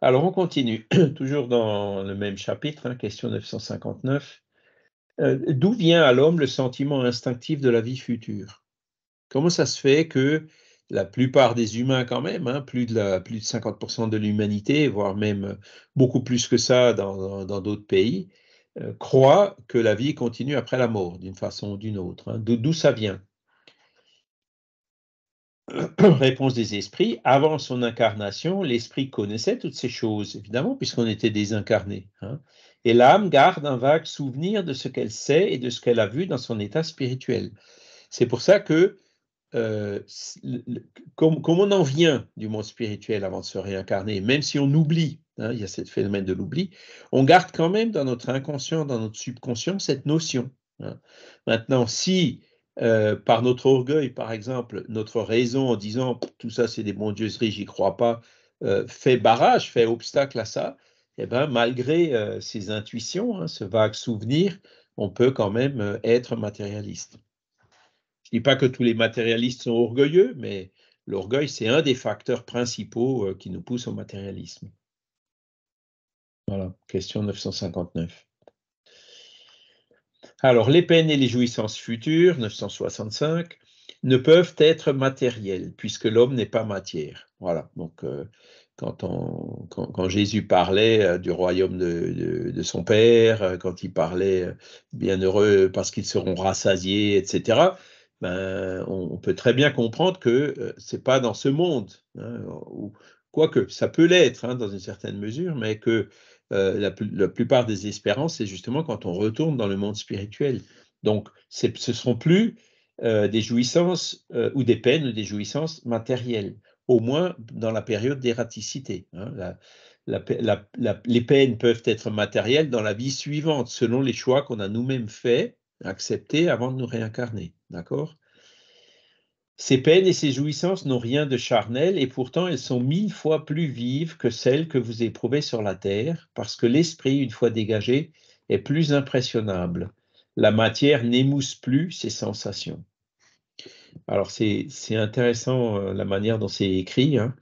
Alors on continue, <clears throat> toujours dans le même chapitre, hein, question 959. Euh, d'où vient à l'homme le sentiment instinctif de la vie future Comment ça se fait que la plupart des humains quand même, hein, plus, de plus de 50% de l'humanité, voire même beaucoup plus que ça dans d'autres pays, euh, croient que la vie continue après la mort d'une façon ou d'une autre. Hein d'où ça vient <clears throat> Réponse des esprits, avant son incarnation, l'esprit connaissait toutes ces choses, évidemment, puisqu'on était désincarné. Hein. Et l'âme garde un vague souvenir de ce qu'elle sait et de ce qu'elle a vu dans son état spirituel. C'est pour ça que, euh, comme, on en vient du monde spirituel avant de se réincarner, même si on oublie, hein, il y a ce phénomène de l'oubli, on garde quand même dans notre inconscient, dans notre subconscient, cette notion. Hein. Maintenant, si euh, par notre orgueil, par exemple, notre raison en disant tout ça c'est des mondieuseries, j'y crois pas, euh, fait barrage, fait obstacle à ça, et eh ben, malgré euh, ces intuitions, hein, ce vague souvenir, on peut quand même être matérialiste. Je ne dis pas que tous les matérialistes sont orgueilleux, mais l'orgueil, c'est un des facteurs principaux qui nous pousse au matérialisme. Voilà, question 959. Alors, les peines et les jouissances futures, 965, ne peuvent être matérielles, puisque l'homme n'est pas matière. Voilà, donc euh, quand, Jésus parlait euh, du royaume de, son Père, euh, quand il parlait bienheureux parce qu'ils seront rassasiés, etc., ben, on, peut très bien comprendre que c'est pas dans ce monde, hein, ou, quoique ça peut l'être hein, dans une certaine mesure, mais que euh, la, plupart des espérances, c'est justement quand on retourne dans le monde spirituel. Donc, ce ne seront plus euh, des jouissances euh, ou des peines ou des jouissances matérielles, au moins dans la période d'ératicité. Hein. les peines peuvent être matérielles dans la vie suivante, selon les choix qu'on a nous-mêmes faits, acceptés avant de nous réincarner. D'accord ces peines et ces jouissances n'ont rien de charnel, et pourtant elles sont mille fois plus vives que celles que vous éprouvez sur la terre, parce que l'esprit, une fois dégagé, est plus impressionnable. La matière n'émousse plus ses sensations. Alors c'est intéressant euh, la manière dont c'est écrit. Hein.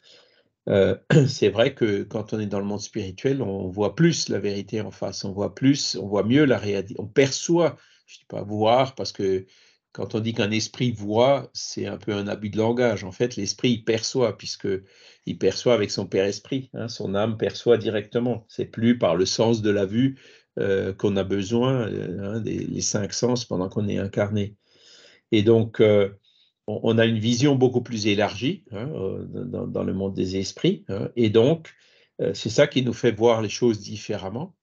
Euh, <clears throat> c'est vrai que quand on est dans le monde spirituel, on voit plus la vérité en face, on voit plus, on voit mieux la réalité, on perçoit, je ne dis pas voir parce que quand on dit qu'un esprit voit, c'est un peu un abus de langage. En fait, l'esprit perçoit, puisque il perçoit avec son père esprit. Hein, son âme perçoit directement. C'est plus par le sens de la vue euh, qu'on a besoin euh, hein, des les cinq sens pendant qu'on est incarné. Et donc, euh, on, a une vision beaucoup plus élargie hein, dans, le monde des esprits. et donc, c'est ça qui nous fait voir les choses différemment.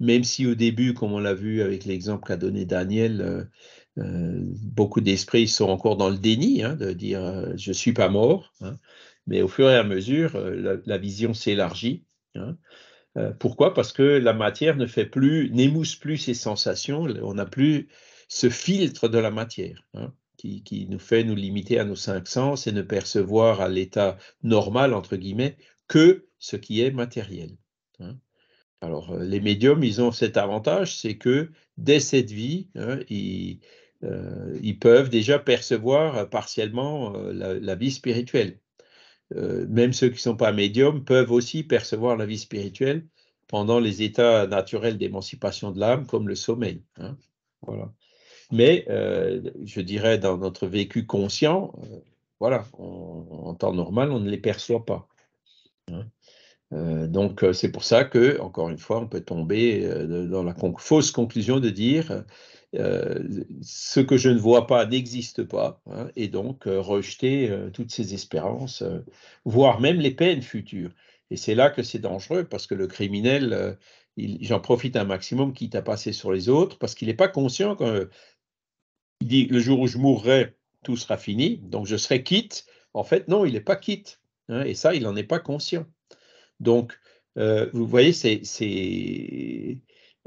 Même si au début, comme on l'a vu avec l'exemple qu'a donné Daniel, euh, beaucoup d'esprits sont encore dans le déni, hein, de dire euh, je suis pas mort, hein. mais au fur et à mesure, euh, la, vision s'élargit. Hein. pourquoi Parce que la matière ne fait plus, n'émousse plus ses sensations, on n'a plus ce filtre de la matière qui, nous fait nous limiter à nos cinq sens et ne percevoir à l'état normal, entre guillemets, que ce qui est matériel. Alors, les médiums, ils ont cet avantage, c'est que dès cette vie, ils, euh, ils peuvent déjà percevoir euh, partiellement euh, la, vie spirituelle. même ceux qui ne sont pas médiums peuvent aussi percevoir la vie spirituelle pendant les états naturels d'émancipation de l'âme, comme le sommeil. Hein. Mais je dirais, dans notre vécu conscient, voilà, en temps normal, on ne les perçoit pas. Hein. donc c'est pour ça que, encore une fois, on peut tomber dans la fausse conclusion de dire euh, ce que je ne vois pas n'existe pas, hein, et donc euh, rejeter euh, toutes ces espérances, voire même les peines futures. Et c'est là que c'est dangereux, parce que le criminel, j'en profite un maximum, quitte à passer sur les autres, parce qu'il n'est pas conscient Il dit le jour où je mourrai, tout sera fini, donc je serai quitte. En fait, non, il n'est pas quitte, hein, et ça, il n'en est pas conscient. Donc, vous voyez, c'est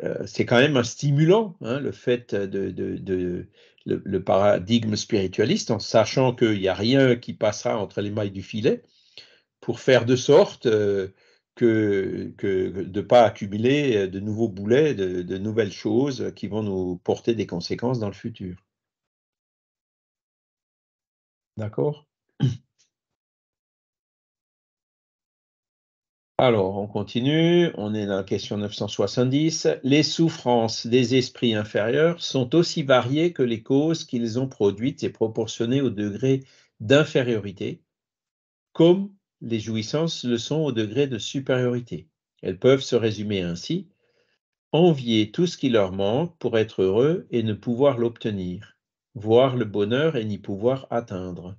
euh, c'est quand même un stimulant, hein, le fait de, le, paradigme spiritualiste, en sachant qu'il n'y a rien qui passera entre les mailles du filet, pour faire de sorte euh, que, que, de ne pas accumuler euh, de nouveaux boulets, de, de, nouvelles choses qui vont nous porter des conséquences dans le futur. D'accord Alors, on continue. On est dans la question 970. Les souffrances des esprits inférieurs sont aussi variées que les causes qu'ils ont produites et proportionnées au degré d'infériorité, comme les jouissances le sont au degré de supériorité. Elles peuvent se résumer ainsi envier tout ce qui leur manque pour être heureux et ne pouvoir l'obtenir, voir le bonheur et n'y pouvoir atteindre,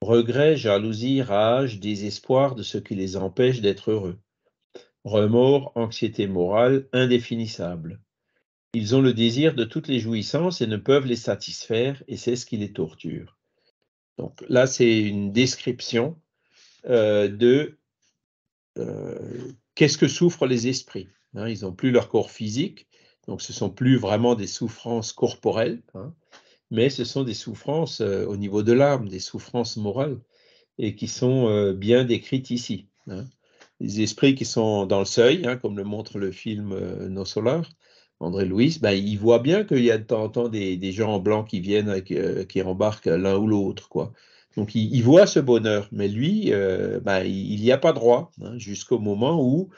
Regret, jalousie, rage, désespoir de ce qui les empêche d'être heureux. Remords, anxiété morale indéfinissable. Ils ont le désir de toutes les jouissances et ne peuvent les satisfaire, et c'est ce qui les torture. Donc là, c'est une description euh, de euh, qu'est-ce que souffrent les esprits. Hein. ils n'ont plus leur corps physique, donc ce sont plus vraiment des souffrances corporelles. Hein mais ce sont des souffrances euh, au niveau de l'âme, des souffrances morales, et qui sont euh, bien décrites ici. Les hein. esprits qui sont dans le seuil, hein, comme le montre le film euh, Nos Solars, André Louis, ben, il voit bien qu'il y a de temps en temps des, gens en blanc qui viennent, qui embarquent l'un ou l'autre. quoi. Donc il voit ce bonheur, mais lui, ben, il n'y a pas droit, hein, jusqu'au moment où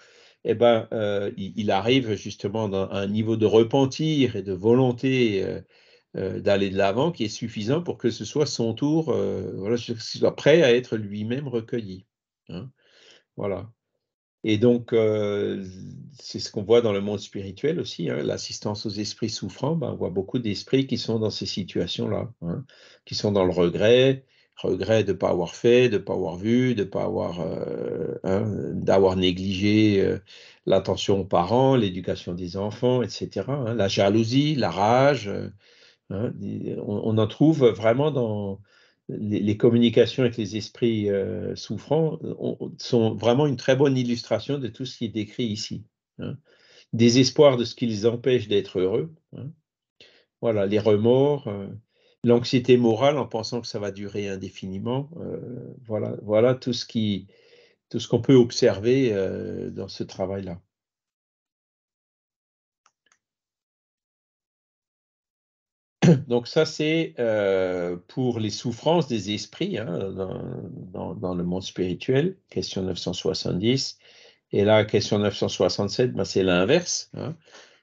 et eh ben, il, il, arrive justement à un niveau de repentir et de volonté euh, d'aller de l'avant qui est suffisant pour que ce soit son tour, euh, voilà, qu'il soit prêt à être lui-même recueilli. Hein. Voilà. Et donc, euh, c'est ce qu'on voit dans le monde spirituel aussi, hein, l'assistance aux esprits souffrants. Ben, on voit beaucoup d'esprits qui sont dans ces situations-là, hein, qui sont dans le regret, regret de ne pas avoir fait, de ne pas avoir vu, de pas avoir, d'avoir négligé l'attention aux parents, l'éducation des enfants, etc. la jalousie, la rage, Hein, on, en trouve vraiment dans les, communications avec les esprits euh, souffrants, euh, sont vraiment une très bonne illustration de tout ce qui est décrit ici. Hein. Désespoir de ce qui les empêche d'être heureux. Hein. Voilà, les remords, euh, l'anxiété morale en pensant que ça va durer indéfiniment. voilà, voilà tout ce qui, tout ce qu'on peut observer dans ce travail-là. Donc ça, c'est euh, pour les souffrances des esprits hein, dans, le monde spirituel, question 970. Et là, question 967, ben, c'est l'inverse. Hein.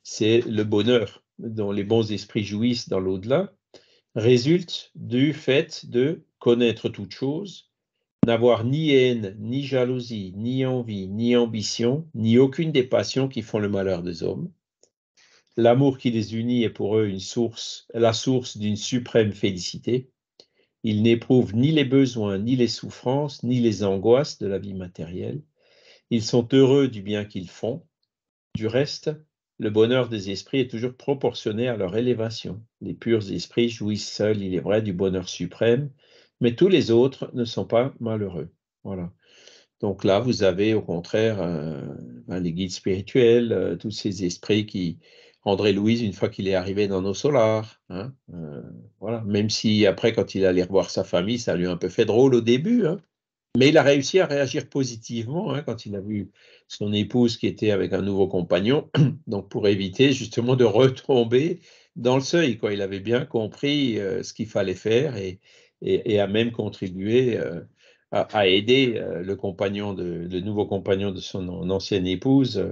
C'est le bonheur dont les bons esprits jouissent dans l'au-delà résulte du fait de connaître toute chose, n'avoir ni haine, ni jalousie, ni envie, ni ambition, ni aucune des passions qui font le malheur des hommes, L'amour qui les unit est pour eux une source, la source d'une suprême félicité. Ils n'éprouvent ni les besoins, ni les souffrances, ni les angoisses de la vie matérielle. Ils sont heureux du bien qu'ils font. Du reste, le bonheur des esprits est toujours proportionné à leur élévation. Les purs esprits jouissent seuls, il est vrai, du bonheur suprême, mais tous les autres ne sont pas malheureux. Voilà. Donc là, vous avez au contraire euh, ben, les guides spirituels, euh, tous ces esprits qui, André Louise, une fois qu'il est arrivé dans nos solars. Hein, euh, voilà. Même si après, quand il allait revoir sa famille, ça lui a un peu fait drôle au début. Hein. Mais il a réussi à réagir positivement hein, quand il a vu son épouse qui était avec un nouveau compagnon, <clears throat> donc pour éviter justement de retomber dans le seuil. Quoi. Il avait bien compris euh, ce qu'il fallait faire et, a même contribué euh, à, aider le compagnon le nouveau compagnon de son ancienne épouse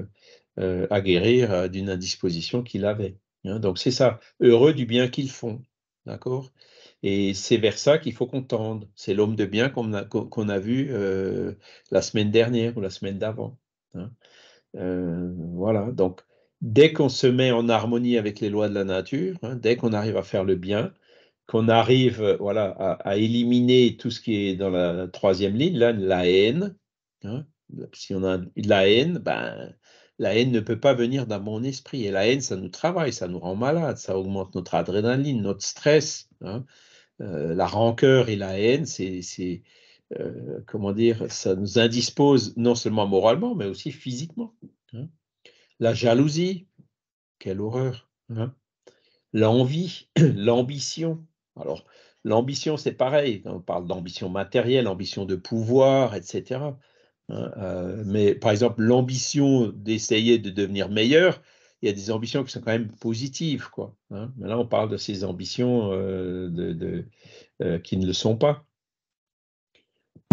euh, à guérir euh, d'une indisposition qu'il avait. Hein. Donc c'est ça, heureux du bien qu'ils font. D'accord Et c'est vers ça qu'il faut qu'on tende. C'est l'homme de bien qu'on a, qu'on a vu euh, la semaine dernière ou la semaine d'avant. Hein. voilà, donc dès qu'on se met en harmonie avec les lois de la nature, hein, dès qu'on arrive à faire le bien, qu'on arrive voilà, à, éliminer tout ce qui est dans la troisième ligne, là, la haine. Si on a de la haine, ben, la haine ne peut pas venir dans mon esprit. Et la haine, ça nous travaille, ça nous rend malade, ça augmente notre adrénaline, notre stress. Hein. Euh, la rancœur et la haine, c'est, euh, comment dire, ça nous indispose non seulement moralement, mais aussi physiquement. Hein. La jalousie, quelle horreur. Hein. L'envie, <clears throat> l'ambition. Alors, l'ambition, c'est pareil. On parle d'ambition matérielle, ambition de pouvoir, etc. Hein, euh, mais par exemple, l'ambition d'essayer de devenir meilleur, il y a des ambitions qui sont quand même positives. Quoi, hein. Mais là, on parle de ces ambitions euh, de, euh, qui ne le sont pas.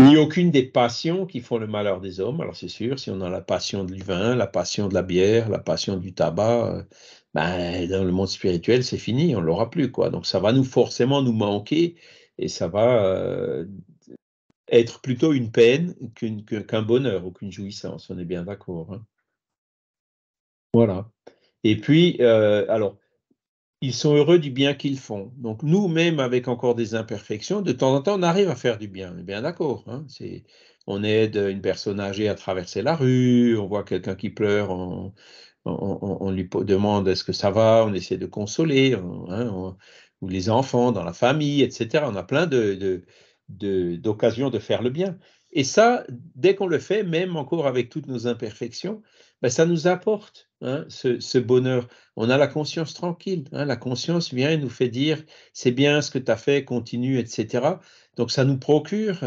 Ni aucune des passions qui font le malheur des hommes. Alors c'est sûr, si on a la passion du vin, la passion de la bière, la passion du tabac, ben, dans le monde spirituel, c'est fini, on l'aura plus. quoi. Donc ça va nous forcément nous manquer et ça va être plutôt une peine qu'un bonheur ou qu'une jouissance, on est bien d'accord. Hein. Voilà. Et puis, euh, alors, ils sont heureux du bien qu'ils font. Donc nous, mêmes avec encore des imperfections, de temps en temps, on arrive à faire du bien. On est bien d'accord. Hein. on aide une personne âgée à traverser la rue, on voit quelqu'un qui pleure, on, lui demande est-ce que ça va, on essaie de consoler, hein, ou les enfants dans la famille, etc. On a plein de, d'occasion de, faire le bien. Et ça, dès qu'on le fait, même encore avec toutes nos imperfections, ben ça nous apporte hein, ce, bonheur. On a la conscience tranquille. Hein. la conscience vient et nous fait dire, c'est bien ce que tu as fait, continue, etc. Donc ça nous procure,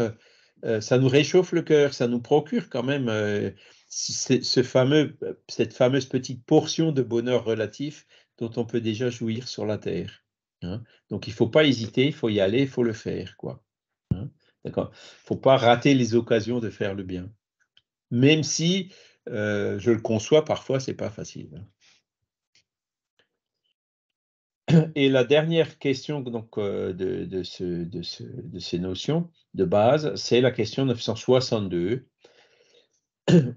euh, ça nous réchauffe le cœur, ça nous procure quand même euh, ce fameux, cette fameuse petite portion de bonheur relatif dont on peut déjà jouir sur la terre. Hein. Donc il faut pas hésiter, il faut y aller, il faut le faire. quoi ne Faut pas rater les occasions de faire le bien. Même si, euh, je le conçois, parfois, ce n'est pas facile. Et la dernière question donc, euh, de, de, de, ces notions de base, c'est la question 962,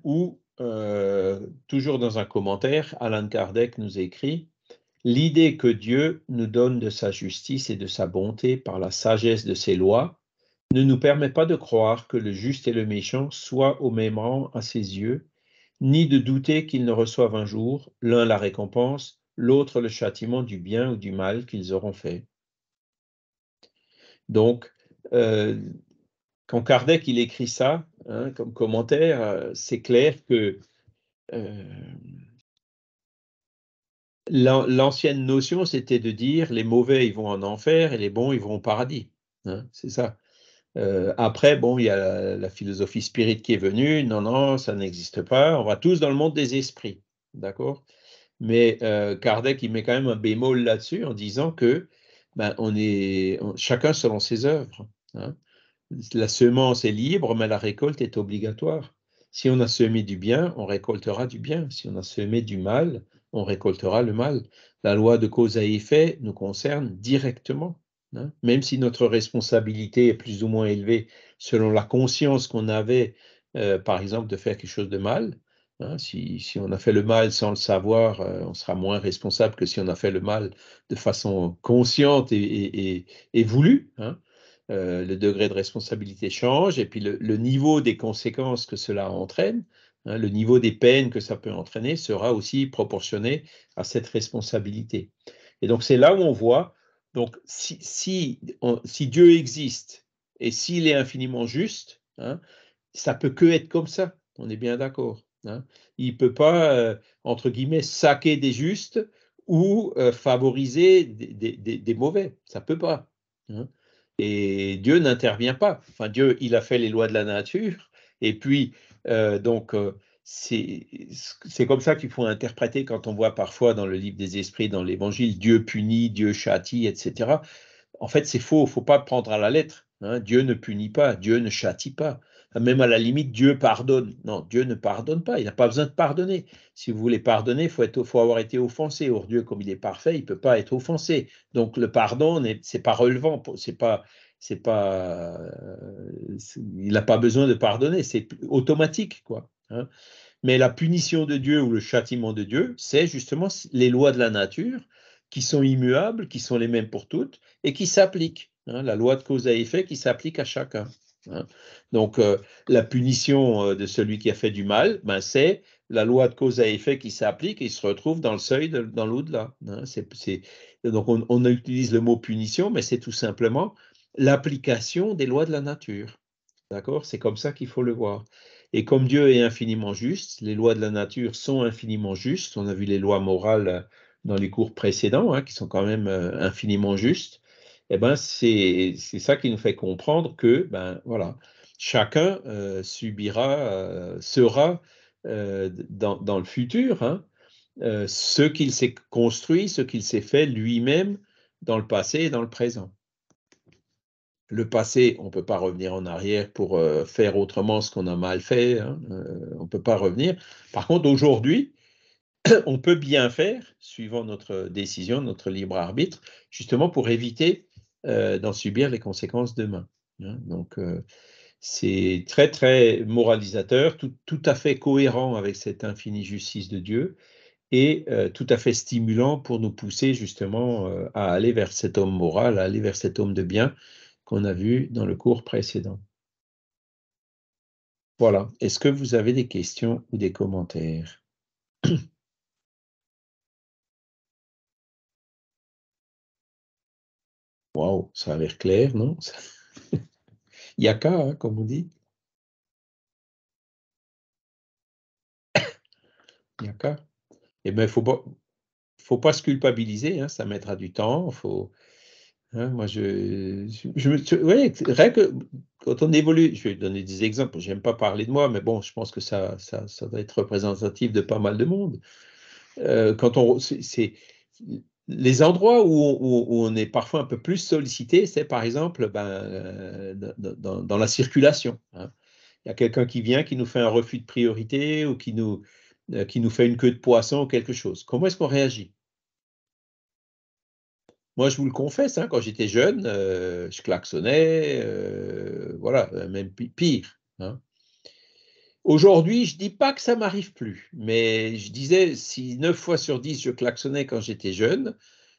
où, euh, toujours dans un commentaire, Alan Kardec nous écrit L'idée que Dieu nous donne de sa justice et de sa bonté par la sagesse de ses lois ne nous permet pas de croire que le juste et le méchant soient au même rang à ses yeux, ni de douter qu'ils ne reçoivent un jour, l'un la récompense, l'autre le châtiment du bien ou du mal qu'ils auront fait. Donc, euh, quand Kardec il écrit ça hein, comme commentaire, euh, c'est clair que euh, l'ancienne notion, c'était de dire les mauvais, ils vont en enfer et les bons, ils vont au paradis. Hein, c'est ça. Euh, après, bon, il y a la, philosophie spirit qui est venue. Non, non, ça n'existe pas. On va tous dans le monde des esprits. D'accord Mais euh, Kardec, il met quand même un bémol là-dessus en disant que ben, on est chacun selon ses œuvres. Hein. La semence est libre, mais la récolte est obligatoire. Si on a semé du bien, on récoltera du bien. Si on a semé du mal, on récoltera le mal. La loi de cause à effet nous concerne directement. Hein. Même si notre responsabilité est plus ou moins élevée selon la conscience qu'on avait, euh, par exemple, de faire quelque chose de mal, hein, si, on a fait le mal sans le savoir, euh, on sera moins responsable que si on a fait le mal de façon consciente et, voulue. Hein. Euh, le degré de responsabilité change et puis le, niveau des conséquences que cela entraîne, le niveau des peines que ça peut entraîner sera aussi proportionné à cette responsabilité. Et donc c'est là où on voit donc, si, si, Dieu existe et s'il est infiniment juste, hein, ça peut que être comme ça. On est bien d'accord. Hein. Il peut pas, euh, entre guillemets, saquer des justes ou euh, favoriser des, mauvais. Ça ne peut pas. Hein. Et Dieu n'intervient pas. Enfin, Dieu, il a fait les lois de la nature. Et puis, euh, donc, c'est comme ça qu'il faut interpréter quand on voit parfois dans le livre des esprits, dans l'évangile, Dieu punit, Dieu châtie, etc. En fait, c'est faux, il ne faut pas prendre à la lettre. Hein. Dieu ne punit pas, Dieu ne châtie pas. Même à la limite, Dieu pardonne. Non, Dieu ne pardonne pas, il n'a pas besoin de pardonner. Si vous voulez pardonner, il faut, avoir été offensé. Or, Dieu, comme il est parfait, il ne peut pas être offensé. Donc, le pardon, ce n'est pas relevant, c'est pas c'est pas euh, il n'a pas besoin de pardonner c'est automatique quoi Hein. Mais la punition de Dieu ou le châtiment de Dieu, c'est justement les lois de la nature qui sont immuables, qui sont les mêmes pour toutes et qui s'appliquent. Hein. la loi de cause à effet qui s'applique à chacun. Hein. Donc euh, la punition euh, de celui qui a fait du mal, ben, c'est la loi de cause à effet qui s'applique et il se retrouve dans le seuil, dans l'au-delà. donc on, on, utilise le mot punition, mais c'est tout simplement l'application des lois de la nature. D'accord C'est comme ça qu'il faut le voir. Et comme Dieu est infiniment juste, les lois de la nature sont infiniment justes. On a vu les lois morales dans les cours précédents, hein, qui sont quand même euh, infiniment justes. Eh ben, c'est ça qui nous fait comprendre que, ben voilà, chacun euh, subira, euh, sera dans, dans, le futur, hein, ce qu'il s'est construit, ce qu'il s'est fait lui-même dans le passé et dans le présent le passé, on ne peut pas revenir en arrière pour euh, faire autrement ce qu'on a mal fait. Hein, euh, on ne peut pas revenir. Par contre, aujourd'hui, <clears throat> on peut bien faire, suivant notre décision, notre libre arbitre, justement pour éviter euh, d'en subir les conséquences demain. Hein. Donc, c'est très, très moralisateur, tout, à fait cohérent avec cette infinie justice de Dieu et tout à fait stimulant pour nous pousser justement à aller vers cet homme moral, à aller vers cet homme de bien qu'on a vu dans le cours précédent. Voilà. Est-ce que vous avez des questions ou des commentaires <coughs> Waouh, ça a l'air clair, non <laughs> Yaka, hein, comme on dit. <coughs> Yaka. Eh bien, il ne faut pas, se culpabiliser, hein, ça mettra du temps. Faut, Hein, moi, je, je, que quand on évolue, je vais donner des exemples, j'aime pas parler de moi, mais bon, je pense que ça, ça, ça va être représentatif de pas mal de monde. Euh, quand on, c'est les endroits où on, est parfois un peu plus sollicité, c'est par exemple ben, euh, dans, la circulation. Hein. Il y a quelqu'un qui vient, qui nous fait un refus de priorité ou qui nous, euh, qui nous fait une queue de poisson ou quelque chose. Comment est-ce qu'on réagit moi, je vous le confesse, hein, quand j'étais jeune, euh, je klaxonnais, euh, voilà, euh, même pire. Hein. Aujourd'hui, je ne dis pas que ça m'arrive plus, mais je disais, si 9 fois sur 10 je klaxonnais quand j'étais jeune,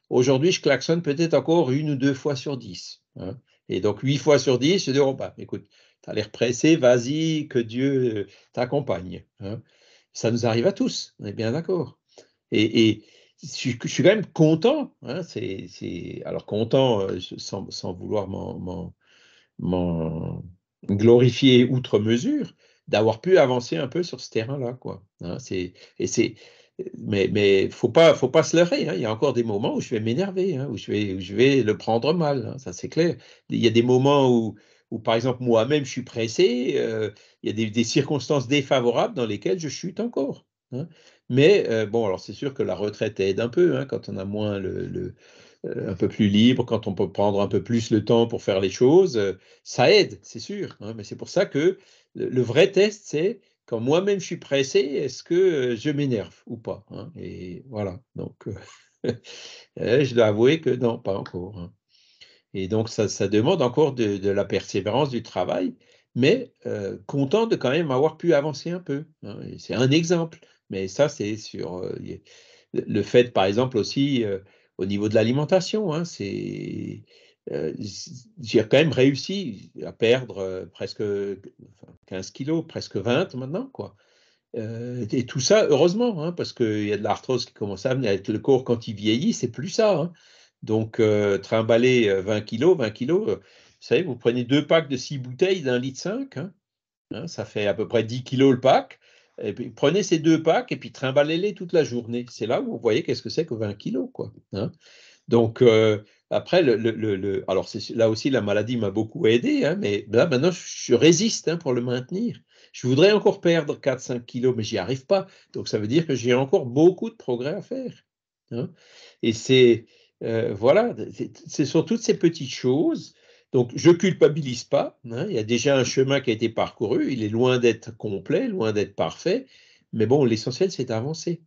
aujourd'hui, je klaxonne peut-être encore une ou deux fois sur 10. Hein. Et donc, 8 fois sur 10, je dis, oh, bah, écoute, tu as l'air pressé, vas-y, que Dieu t'accompagne. Ça nous arrive à tous, on est bien d'accord. et, je, suis quand même content. Hein, alors content, euh, sans, vouloir m'en, glorifier outre mesure, d'avoir pu avancer un peu sur ce terrain-là, hein, mais il faut pas faut pas se leurrer. Hein, il y a encore des moments où je vais m'énerver, où je vais je vais le prendre mal. ça c'est clair. Il y a des moments où par exemple moi-même je suis pressé. Euh, il y a des, des, circonstances défavorables dans lesquelles je chute encore. Mais euh, bon, alors c'est sûr que la retraite aide un peu hein, quand on a moins le, euh, un peu plus libre, quand on peut prendre un peu plus le temps pour faire les choses, euh, ça aide, c'est sûr. Hein. mais c'est pour ça que le, vrai test, c'est quand moi-même je suis pressé, est-ce que je m'énerve ou pas hein? Et voilà. Donc, <laughs> je dois avouer que non, pas encore. Et donc, ça, demande encore de, la persévérance, du travail, mais content de quand même avoir pu avancer un peu. C'est un exemple. Mais ça, c'est sur le fait, par exemple, aussi au niveau de l'alimentation. Hein, c'est j'ai quand même réussi à perdre presque 15 kilos, presque 20 maintenant, quoi. et tout ça, heureusement, hein, parce qu'il y a de l'arthrose qui commence à venir le corps quand il vieillit, c'est plus ça. Hein. Donc, trimballer 20 kilos, 20 kilos, vous savez, vous prenez deux packs de six bouteilles d'un litre 5, ça fait à peu près 10 kilos le pack prenez ces deux packs et puis trimballez-les toute la journée. C'est là où vous voyez qu'est-ce que c'est que 20 kilos. Quoi, hein. Donc, euh, après, le, là aussi, la maladie m'a beaucoup aidé, hein, mais là, maintenant, je, résiste hein, pour le maintenir. Je voudrais encore perdre 4-5 kilos, mais j'y arrive pas. Donc, ça veut dire que j'ai encore beaucoup de progrès à faire. Et c'est, euh, voilà, ce sont toutes ces petites choses donc, je culpabilise pas. Hein. il y a déjà un chemin qui a été parcouru. Il est loin d'être complet, loin d'être parfait. Mais bon, l'essentiel, c'est d'avancer.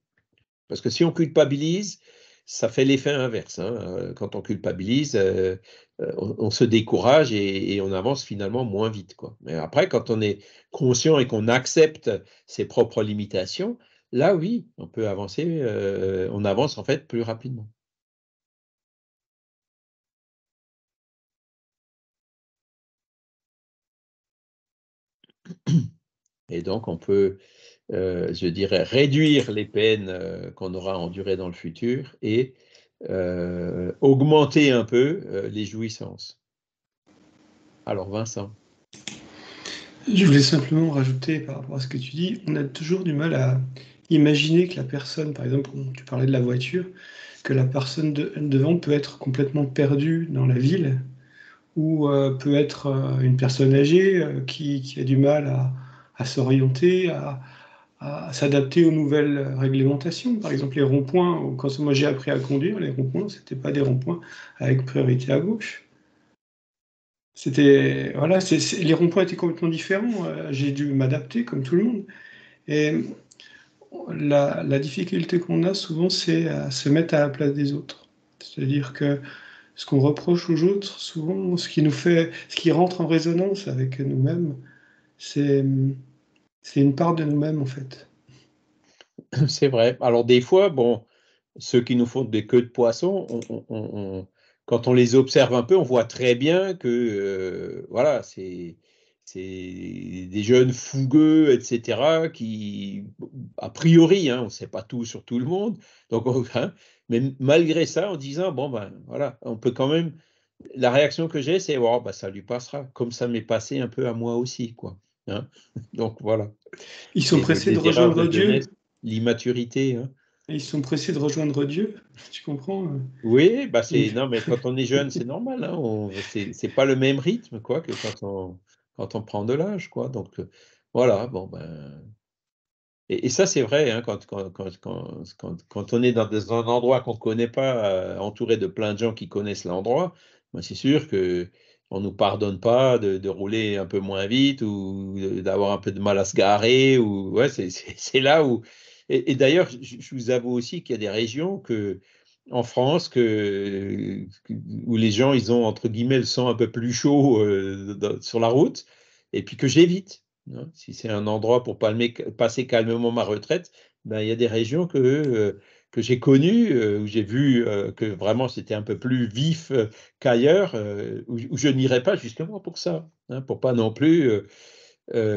Parce que si on culpabilise, ça fait l'effet inverse. Hein. Euh, quand on culpabilise, euh, euh, on, se décourage et, on avance finalement moins vite. Mais après, quand on est conscient et qu'on accepte ses propres limitations, là oui, on peut avancer, on avance en fait plus rapidement. Et donc, on peut, euh, je dirais, réduire les peines euh, qu'on aura endurées dans le futur et euh, augmenter un peu les jouissances. Alors, Vincent. Je voulais simplement rajouter par rapport à ce que tu dis, on a toujours du mal à imaginer que la personne, par exemple, tu parlais de la voiture, que la personne devant peut être complètement perdue dans la ville ou euh, peut être euh, une personne âgée euh, qui, a du mal à, s'orienter, à, s'adapter aux nouvelles réglementations. Par exemple, les ronds-points, quand moi j'ai appris à conduire, les ronds-points, ce n'étaient pas des ronds-points avec priorité à gauche. C'était voilà, les ronds-points étaient complètement différents. J'ai dû m'adapter comme tout le monde. Et la, la difficulté qu'on a souvent, c'est à se mettre à la place des autres. C'est-à-dire que ce qu'on reproche aux autres, souvent, ce qui nous fait, ce qui rentre en résonance avec nous-mêmes, c'est, c'est une part de nous-mêmes en fait. <laughs> C'est vrai. Alors des fois, bon, ceux qui nous font des queues de poisson, on, quand on les observe un peu, on voit très bien que, euh, voilà, c'est c'est des jeunes fougueux, etc., qui, a priori, hein, on ne sait pas tout sur tout le monde, donc <laughs> hein, mais malgré ça, en disant, bon, ben voilà, on peut quand même, la réaction que j'ai, c'est, oh, ben, ça lui passera, comme ça m'est passé un peu à moi aussi, quoi. Hein. <laughs> donc voilà. Hein. Ils sont pressés de rejoindre Dieu. l'immaturité. Ils sont pressés de rejoindre Dieu, tu comprends Oui, bah c'est <laughs> non mais quand on est jeune, c'est normal. on, c'est, c'est pas le même rythme quoi que quand on quand on prend de l'âge, quoi. Donc euh, voilà, bon ben. Et, ça, c'est vrai, hein, quand, quand, on est dans, un endroit qu'on ne connaît pas, euh, entouré de plein de gens qui connaissent l'endroit, ben, c'est sûr qu'on ne nous pardonne pas de, rouler un peu moins vite ou d'avoir un peu de mal à se garer. Ou, ouais, c'est là où. Et, d'ailleurs, je, vous avoue aussi qu'il y a des régions que en France où les gens, ils ont entre guillemets le sang un peu plus chaud euh, sur la route, et puis que j'évite. Hein. Si c'est un endroit pour passer calmement ma retraite, ben, il y a des régions que, euh, que j'ai connues, euh, où j'ai vu que vraiment c'était un peu plus vif qu'ailleurs, où, je n'irai pas justement pour ça, hein, pour pas non plus,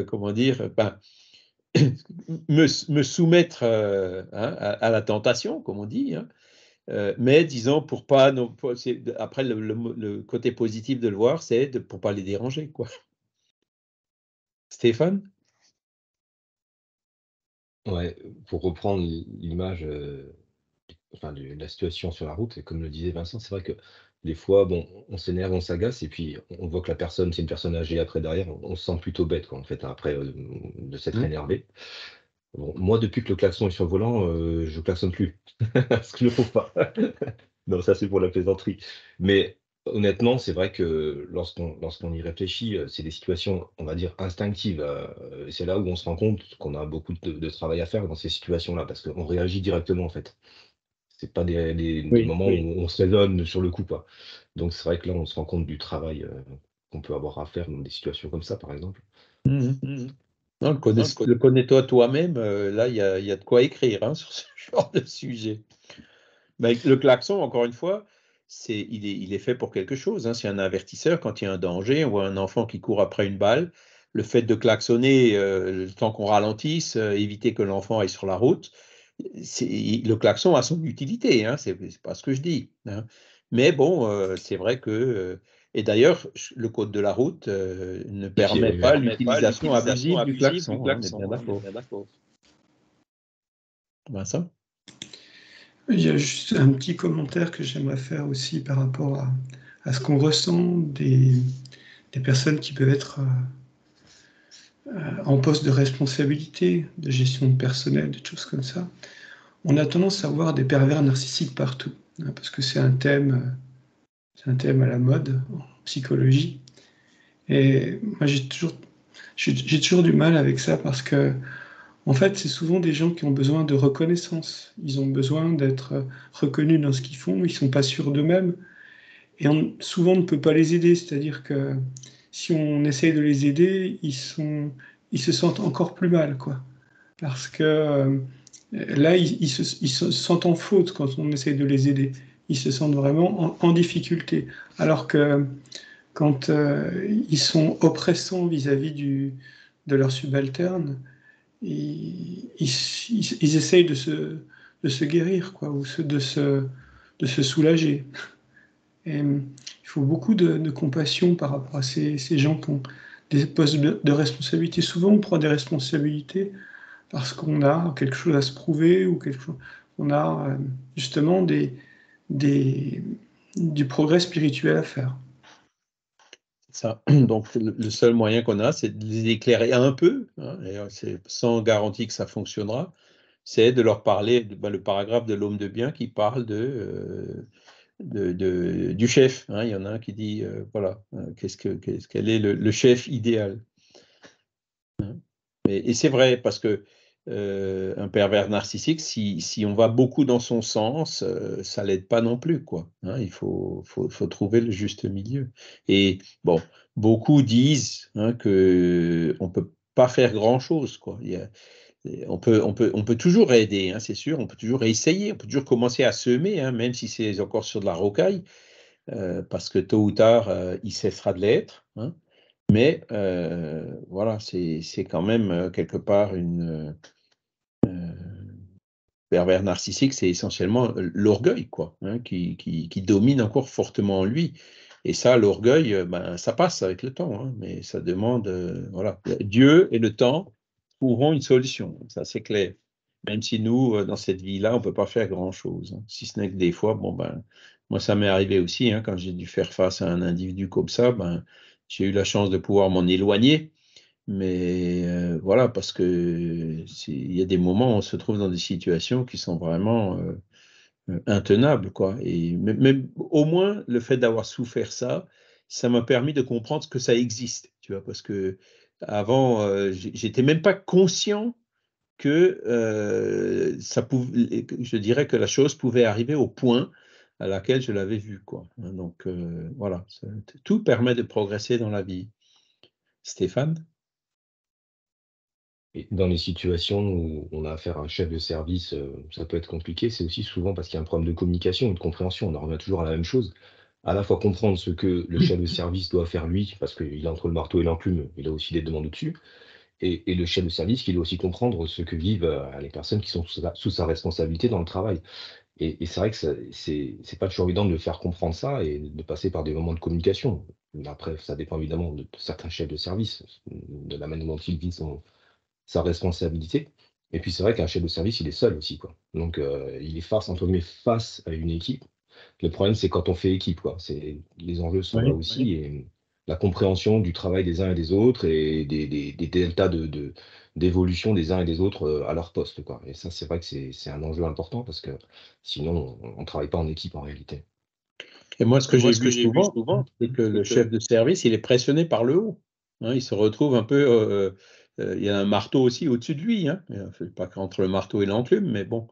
comment dire, ben, <coughs> me, soumettre hein, à, la tentation, comme on dit. Hein. Euh, mais disons, pour pas. après, le, côté positif de le voir, c'est pour pas les déranger, quoi. Stéphane Ouais, pour reprendre l'image, euh, enfin, de la situation sur la route, comme le disait Vincent, c'est vrai que des fois, bon, on s'énerve, on s'agace, et puis on voit que la personne, c'est une personne âgée après derrière, on, se sent plutôt bête, quoi, en fait, après euh, de s'être mmh. énervé moi, depuis que le klaxon est sur le volant, euh, je klaxonne plus. <laughs> Parce que je ne trouve pas. <laughs> non, ça, c'est pour la plaisanterie. Mais honnêtement, c'est vrai que lorsqu'on y réfléchit, euh, c'est des situations, on va dire, instinctives. Euh, c'est là où on se rend compte qu'on a beaucoup de, travail à faire dans ces situations-là, parce qu'on réagit directement, en fait. C'est pas des, des, moments où on se donne sur le coup, quoi. Donc, c'est vrai que là, on se rend compte du travail qu'on peut avoir à faire dans des situations comme ça, par exemple. Mmh mmh non, le, connais, toi toi-même, euh, là, il y a, de quoi écrire hein, <laughs> sur ce genre de sujet. le klaxon, encore une fois, c'est, il, est, fait pour quelque chose. C'est hein. un avertisseur quand il y a un danger ou un enfant qui court après une balle. Le fait de klaxonner, euh, le temps qu'on ralentisse, euh, éviter que l'enfant aille sur la route, le klaxon a son utilité. Hein, ce C'est, pas ce que je dis. Mais bon, c'est vrai que et d'ailleurs, le code de la route euh, ne permet pas l'utilisation abusive, du klaxon. Du hein, klaxon hein, Vincent Il y a juste un petit commentaire que j'aimerais faire aussi par rapport à, à ce qu'on ressent des, des, personnes qui peuvent être euh, euh, en poste de responsabilité, de gestion personnelle, de choses comme ça. On a tendance à voir des pervers narcissiques partout, hein, parce que c'est un thème c'est un thème à la mode en psychologie. Et moi, j'ai toujours, toujours du mal avec ça parce que, en fait, c'est souvent des gens qui ont besoin de reconnaissance. Ils ont besoin d'être reconnus dans ce qu'ils font. Ils sont pas sûrs d'eux-mêmes. Et on, souvent, on ne peut pas les aider. C'est-à-dire que si on essaye de les aider, ils, se sentent encore plus mal, quoi. Parce que euh, là, ils, se, ils se sentent en faute quand on essaye de les aider ils se sentent vraiment en, difficulté. Alors que quand euh, ils sont oppressants vis-à-vis du de leurs subalternes, ils, ils, essayent de se, de se guérir, quoi, ou de, se, de se soulager. Et, euh, il faut beaucoup de, compassion par rapport à ces, ces, gens qui ont des postes de responsabilité. Souvent, on prend des responsabilités parce qu'on a quelque chose à se prouver ou quelque On a euh, justement des, des, du progrès spirituel à faire. Ça. <clears throat> Donc, le seul moyen qu'on a, c'est de les éclairer un peu, hein, et euh, c'est sans garantie que ça fonctionnera, c'est de leur parler, bah, le paragraphe de l'homme de bien qui parle de, euh, du chef. Hein. il y en a un qui dit, euh, voilà, qu'est-ce que, quel est le, chef idéal. Hein. et c'est vrai, parce que euh, un pervers narcissique, si, si, on va beaucoup dans son sens, euh, ça l'aide pas non plus. quoi. Hein. il faut, faut, faut, trouver le juste milieu. Et bon, beaucoup disent hein, que on peut pas faire grand-chose. quoi. on peut, on, peut, on peut toujours aider, hein, c'est sûr, on peut toujours essayer, on peut toujours commencer à semer, hein, même si c'est encore sur de la rocaille, euh, parce que tôt ou tard, il cessera de l'être. mais voilà, c'est quand même quelque part une, pervers narcissique, c'est essentiellement euh, l'orgueil, quoi, hein, qui, domine encore fortement en lui. Et ça, l'orgueil, euh, ben, ça passe avec le temps, hein, mais ça demande, euh, voilà, Dieu et le temps trouveront une solution, ça c'est clair. Même si nous, dans cette vie-là, on ne peut pas faire grand-chose, hein. si ce n'est que des fois, bon ben, moi ça m'est arrivé aussi, quand j'ai dû faire face à un individu comme ça, ben, j'ai eu la chance de pouvoir m'en éloigner, mais euh, voilà, parce que il y a des moments où on se trouve dans des situations qui sont vraiment euh, euh, intenables, quoi. Et même, au moins le fait d'avoir souffert ça, ça m'a permis de comprendre que ça existe, tu vois, parce que avant, j'étais même pas conscient que ça pouvait, je dirais que la chose pouvait arriver au point à laquelle je l'avais vu, quoi. Hein. Donc voilà, tout permet de progresser dans la vie. Stéphane et dans les situations où on a affaire à un chef de service, euh, ça peut être compliqué. C'est aussi souvent parce qu'il y a un problème de communication ou de compréhension. On en revient toujours à la même chose. À la fois comprendre ce que le chef de service doit faire lui, parce qu'il est entre le marteau et l'enclume, il a aussi des demandes au-dessus. Et, le chef de service qui doit aussi comprendre ce que vivent euh, les personnes qui sont sous sa, responsabilité dans le travail. Et, c'est vrai que c'est pas toujours évident de faire comprendre ça et de passer par des moments de communication. Après, ça dépend évidemment de, certains chefs de service, de la manière dont ils vivent sa responsabilité. Et puis c'est vrai qu'un chef de service, il est seul aussi, quoi. Donc euh, il est face, entre guillemets, face à une équipe. Le problème, c'est quand on fait équipe, quoi. Les enjeux sont là aussi. Et la compréhension du travail des uns et des autres et des, des, deltas de, d'évolution des uns et des autres euh, à leur poste, quoi. Et ça, c'est vrai que c'est, un enjeu important parce que sinon, on ne travaille pas en équipe en réalité. Et moi, ce que j'ai, vu, souvent, c'est que, le chef de service, il est pressionné par le haut. Hein. il se retrouve un peu euh, euh, il y a un marteau aussi au-dessus de lui, hein. pas qu'entre le marteau et l'enclume, mais bon,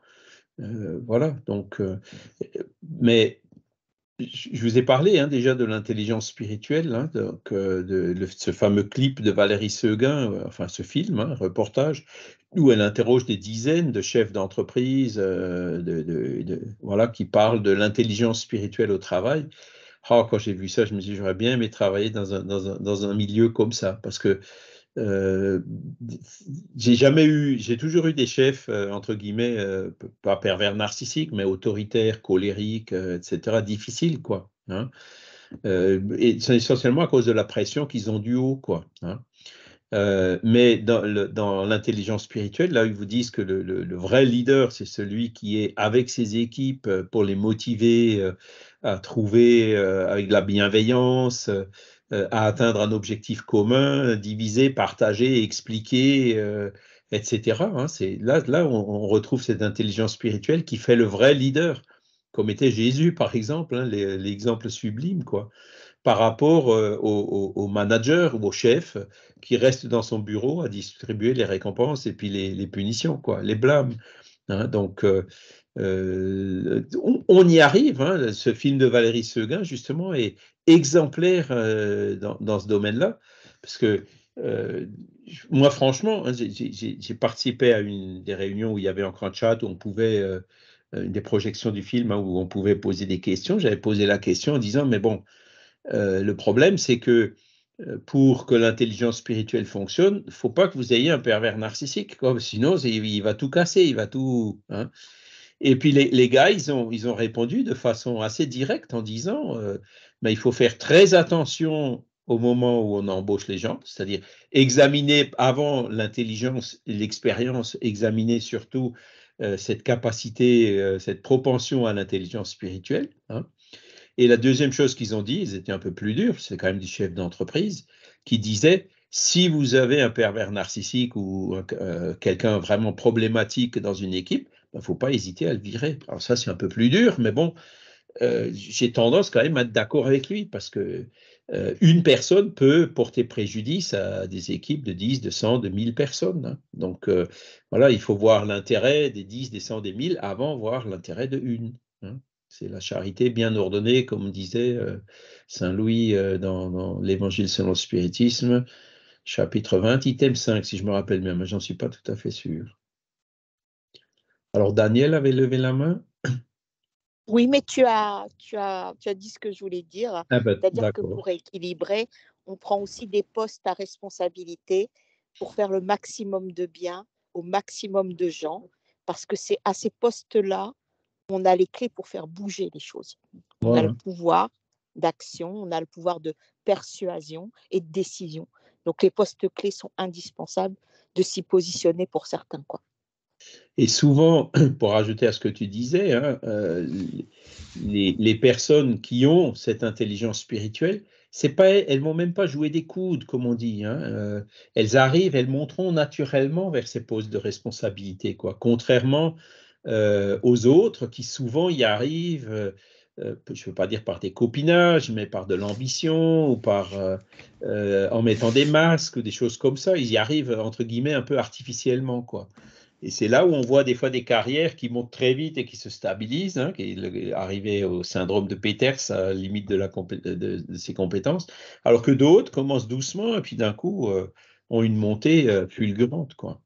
euh, voilà. Donc, euh, mais je vous ai parlé hein, déjà de l'intelligence spirituelle, hein, donc, de, ce fameux clip de Valérie Seguin, enfin ce film, hein, reportage, où elle interroge des dizaines de chefs d'entreprise, de, voilà, qui parlent de l'intelligence spirituelle au travail. Ah, quand j'ai vu ça, je me suis dit, j'aurais bien aimé travailler dans un, dans, un, dans un, milieu comme ça, parce que euh, j'ai jamais eu, j'ai toujours eu des chefs, euh, entre guillemets, euh, pas pervers narcissiques, mais autoritaires, colériques, etc., difficiles, quoi. Hein. et c'est essentiellement à cause de la pression qu'ils ont du haut, quoi. Hein. mais dans l'intelligence spirituelle, là, ils vous disent que le, le vrai leader, c'est celui qui est avec ses équipes pour les motiver à trouver avec de la bienveillance, euh, à atteindre un objectif commun, diviser, partager, expliquer, euh, etc. Hein, là, là on, retrouve cette intelligence spirituelle qui fait le vrai leader, comme était Jésus, par exemple, hein, l'exemple sublime, quoi par rapport euh, au, manager ou au chef qui reste dans son bureau à distribuer les récompenses et puis les, punitions, quoi, les blâmes. Hein. donc, on, y arrive. Hein. ce film de Valérie Seguin, justement, est, exemplaire euh, dans, ce domaine-là, parce que euh, moi, franchement, hein, j'ai participé à une des réunions où il y avait encore un chat, où on pouvait, euh, des projections du film, hein, où on pouvait poser des questions. J'avais posé la question en disant, mais bon, le problème, c'est que pour que l'intelligence spirituelle fonctionne, il ne faut pas que vous ayez un pervers narcissique, quoi, sinon il va tout casser, il va tout... Hein. Et puis les, gars, ils ont, ils ont répondu de façon assez directe en disant, mais euh, ben, il faut faire très attention au moment où on embauche les gens, c'est-à-dire examiner avant l'intelligence, l'expérience, examiner surtout euh, cette capacité, euh, cette propension à l'intelligence spirituelle. Hein. Et la deuxième chose qu'ils ont dit, ils étaient un peu plus durs, c'est quand même du chef d'entreprise, qui disait, si vous avez un pervers narcissique ou quelqu'un vraiment problématique dans une équipe, ne bah, faut pas hésiter à le virer. Alors ça, c'est un peu plus dur, mais bon, euh, j'ai tendance quand même à être d'accord avec lui parce que euh, une personne peut porter préjudice à des équipes de 10, de 100, de 1000 personnes. Hein. Donc euh, voilà, il faut voir l'intérêt des 10, des 100, des 1000 avant voir l'intérêt de une. Hein. C'est la charité bien ordonnée, comme disait Saint Louis dans, l'Évangile selon le spiritisme, chapitre 20, item 5, si je me rappelle bien, mais je j'en suis pas tout à fait sûr. Alors, Daniel avait levé la main. Oui, mais tu as, tu as, tu as dit ce que je voulais dire. Ah ben, C'est-à-dire que pour équilibrer, on prend aussi des postes à responsabilité pour faire le maximum de bien au maximum de gens, parce que c'est à ces postes-là on a les clés pour faire bouger les choses. On a le pouvoir d'action, on a le pouvoir de persuasion et de décision. Donc les postes clés sont indispensables de s'y positionner pour certains. Quoi. Et souvent, <clears throat> pour rajouter à ce que tu disais, hein, euh, les, personnes qui ont cette intelligence spirituelle, c'est pas elles vont même pas jouer des coudes, comme on dit. Hein, euh, elles arrivent, elles monteront naturellement vers ces poses de responsabilité, quoi. Contrairement euh, aux autres qui souvent y arrivent. je ne veux pas dire par des copinages, mais par de l'ambition ou par en mettant des masques ou des choses comme ça. Ils y arrivent entre guillemets un peu artificiellement, quoi. Et c'est là où on voit des fois des carrières qui montent très vite et qui se stabilisent, hein, qui est arrivé au syndrome de Peters, à la limite de, la ses compétences, alors que d'autres commencent doucement et puis d'un coup euh, ont une montée euh, fulgurante. Quoi.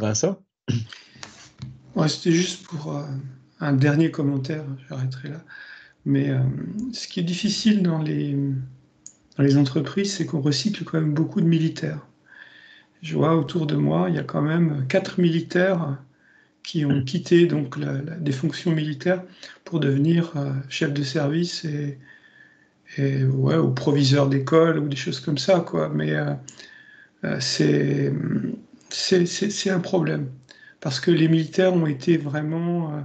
Vincent C'était juste pour euh, un dernier commentaire, j'arrêterai là. Mais ce qui est difficile dans les, dans les entreprises, c'est qu'on recycle quand même beaucoup de militaires je vois autour de moi, il y a quand même quatre militaires qui ont hmm. quitté donc des fonctions militaires pour devenir euh, chef de service et, ou proviseur d'école ou des choses comme ça quoi. Mais euh, euh, c'est un problème parce que les militaires ont été vraiment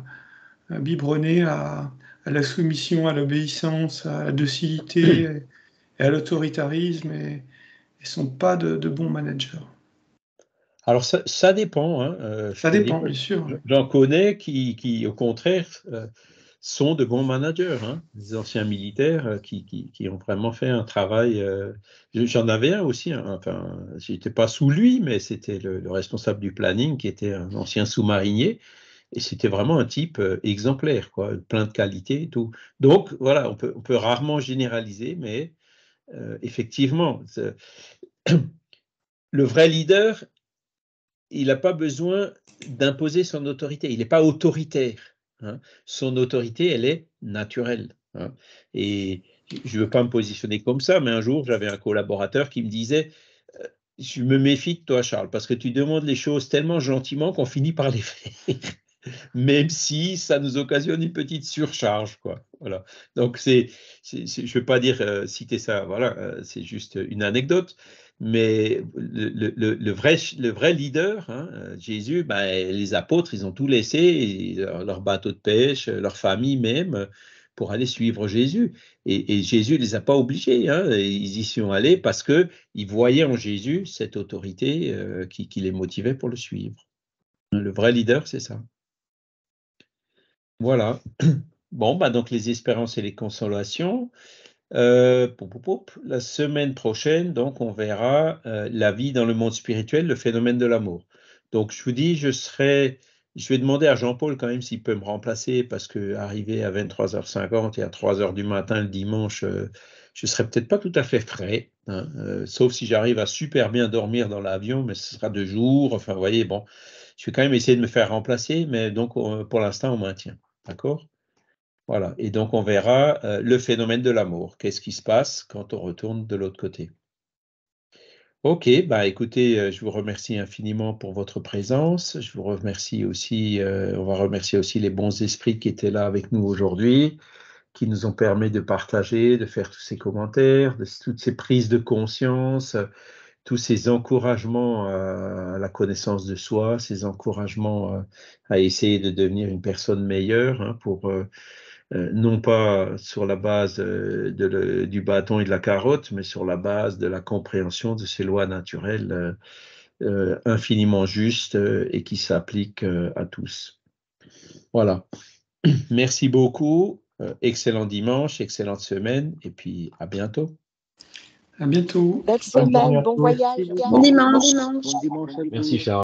biberonnés à, la soumission, à l'obéissance, à la docilité hmm. et à l'autoritarisme et, ne sont pas de bons managers. Alors, ça, dépend. ça dépend, hein, euh, bien sûr. J'en connais qui, qui, au contraire, euh, sont de bons managers, hein, des anciens militaires euh, qui, qui, ont vraiment fait un travail. J'en avais un aussi, hein, enfin, j'étais pas sous lui, mais c'était le, responsable du planning qui était un ancien sous-marinier. Et c'était vraiment un type exemplaire, quoi, plein de qualités et tout. Donc, voilà, on peut, on peut rarement généraliser, mais effectivement, <clears throat> le vrai leader, il n'a pas besoin d'imposer son autorité. Il n'est pas autoritaire. Hein. Son autorité, elle est naturelle. Hein. Et je ne veux pas me positionner comme ça, mais un jour, j'avais un collaborateur qui me disait euh, Je me méfie de toi, Charles, parce que tu demandes les choses tellement gentiment qu'on finit par les <laughs> faire même si ça nous occasionne une petite surcharge, quoi. Voilà. Donc c'est, je ne veux pas dire euh, citer ça, voilà, euh, c'est juste une anecdote. Mais le, vrai, le vrai leader, hein, euh, Jésus, ben, les apôtres, ils ont tout laissé, leur, bateau de pêche, leur famille même, pour aller suivre Jésus. Et, Jésus ne les a pas obligés. Hein, ils y sont allés parce qu'ils voyaient en Jésus cette autorité qui les motivait pour le suivre. Le vrai leader, c'est ça. Voilà. <clears throat> Bon, bah donc les espérances et les consolations. Euh, la semaine prochaine, donc, on verra euh, la vie dans le monde spirituel, le phénomène de l'amour. Donc, je vous dis, je serai, je vais demander à Jean-Paul quand même s'il peut me remplacer parce que arriver à 23h50 et à 3h du matin le dimanche, je euh, je serai peut-être pas tout à fait frais, hein, sauf si j'arrive à super bien dormir dans l'avion, mais ce sera deux jours. Enfin, vous voyez, bon, je vais quand même essayer de me faire remplacer, mais donc pour l'instant, on maintient. D'accord Voilà. Et donc, on verra euh, le phénomène de l'amour. Qu'est-ce qui se passe quand on retourne de l'autre côté Ok, bah écoutez, euh, je vous remercie infiniment pour votre présence. Je vous remercie aussi, euh, on va remercier aussi les bons esprits qui étaient là avec nous aujourd'hui, qui nous ont permis de partager, de faire tous ces commentaires, de, toutes ces prises de conscience, tous ces encouragements à la connaissance de soi, ces encouragements euh, à essayer de devenir une personne meilleure hein, pour euh, euh, non pas sur la base du bâton et de la carotte, mais sur la base de la compréhension de ces lois naturelles infiniment justes et qui s'appliquent à tous. Voilà. <clears throat> Merci beaucoup. excellent dimanche, excellente semaine et puis à bientôt. À bientôt. Bonne semaine, bon voyage. Bon dimanche. Bon dimanche. Merci, Charles.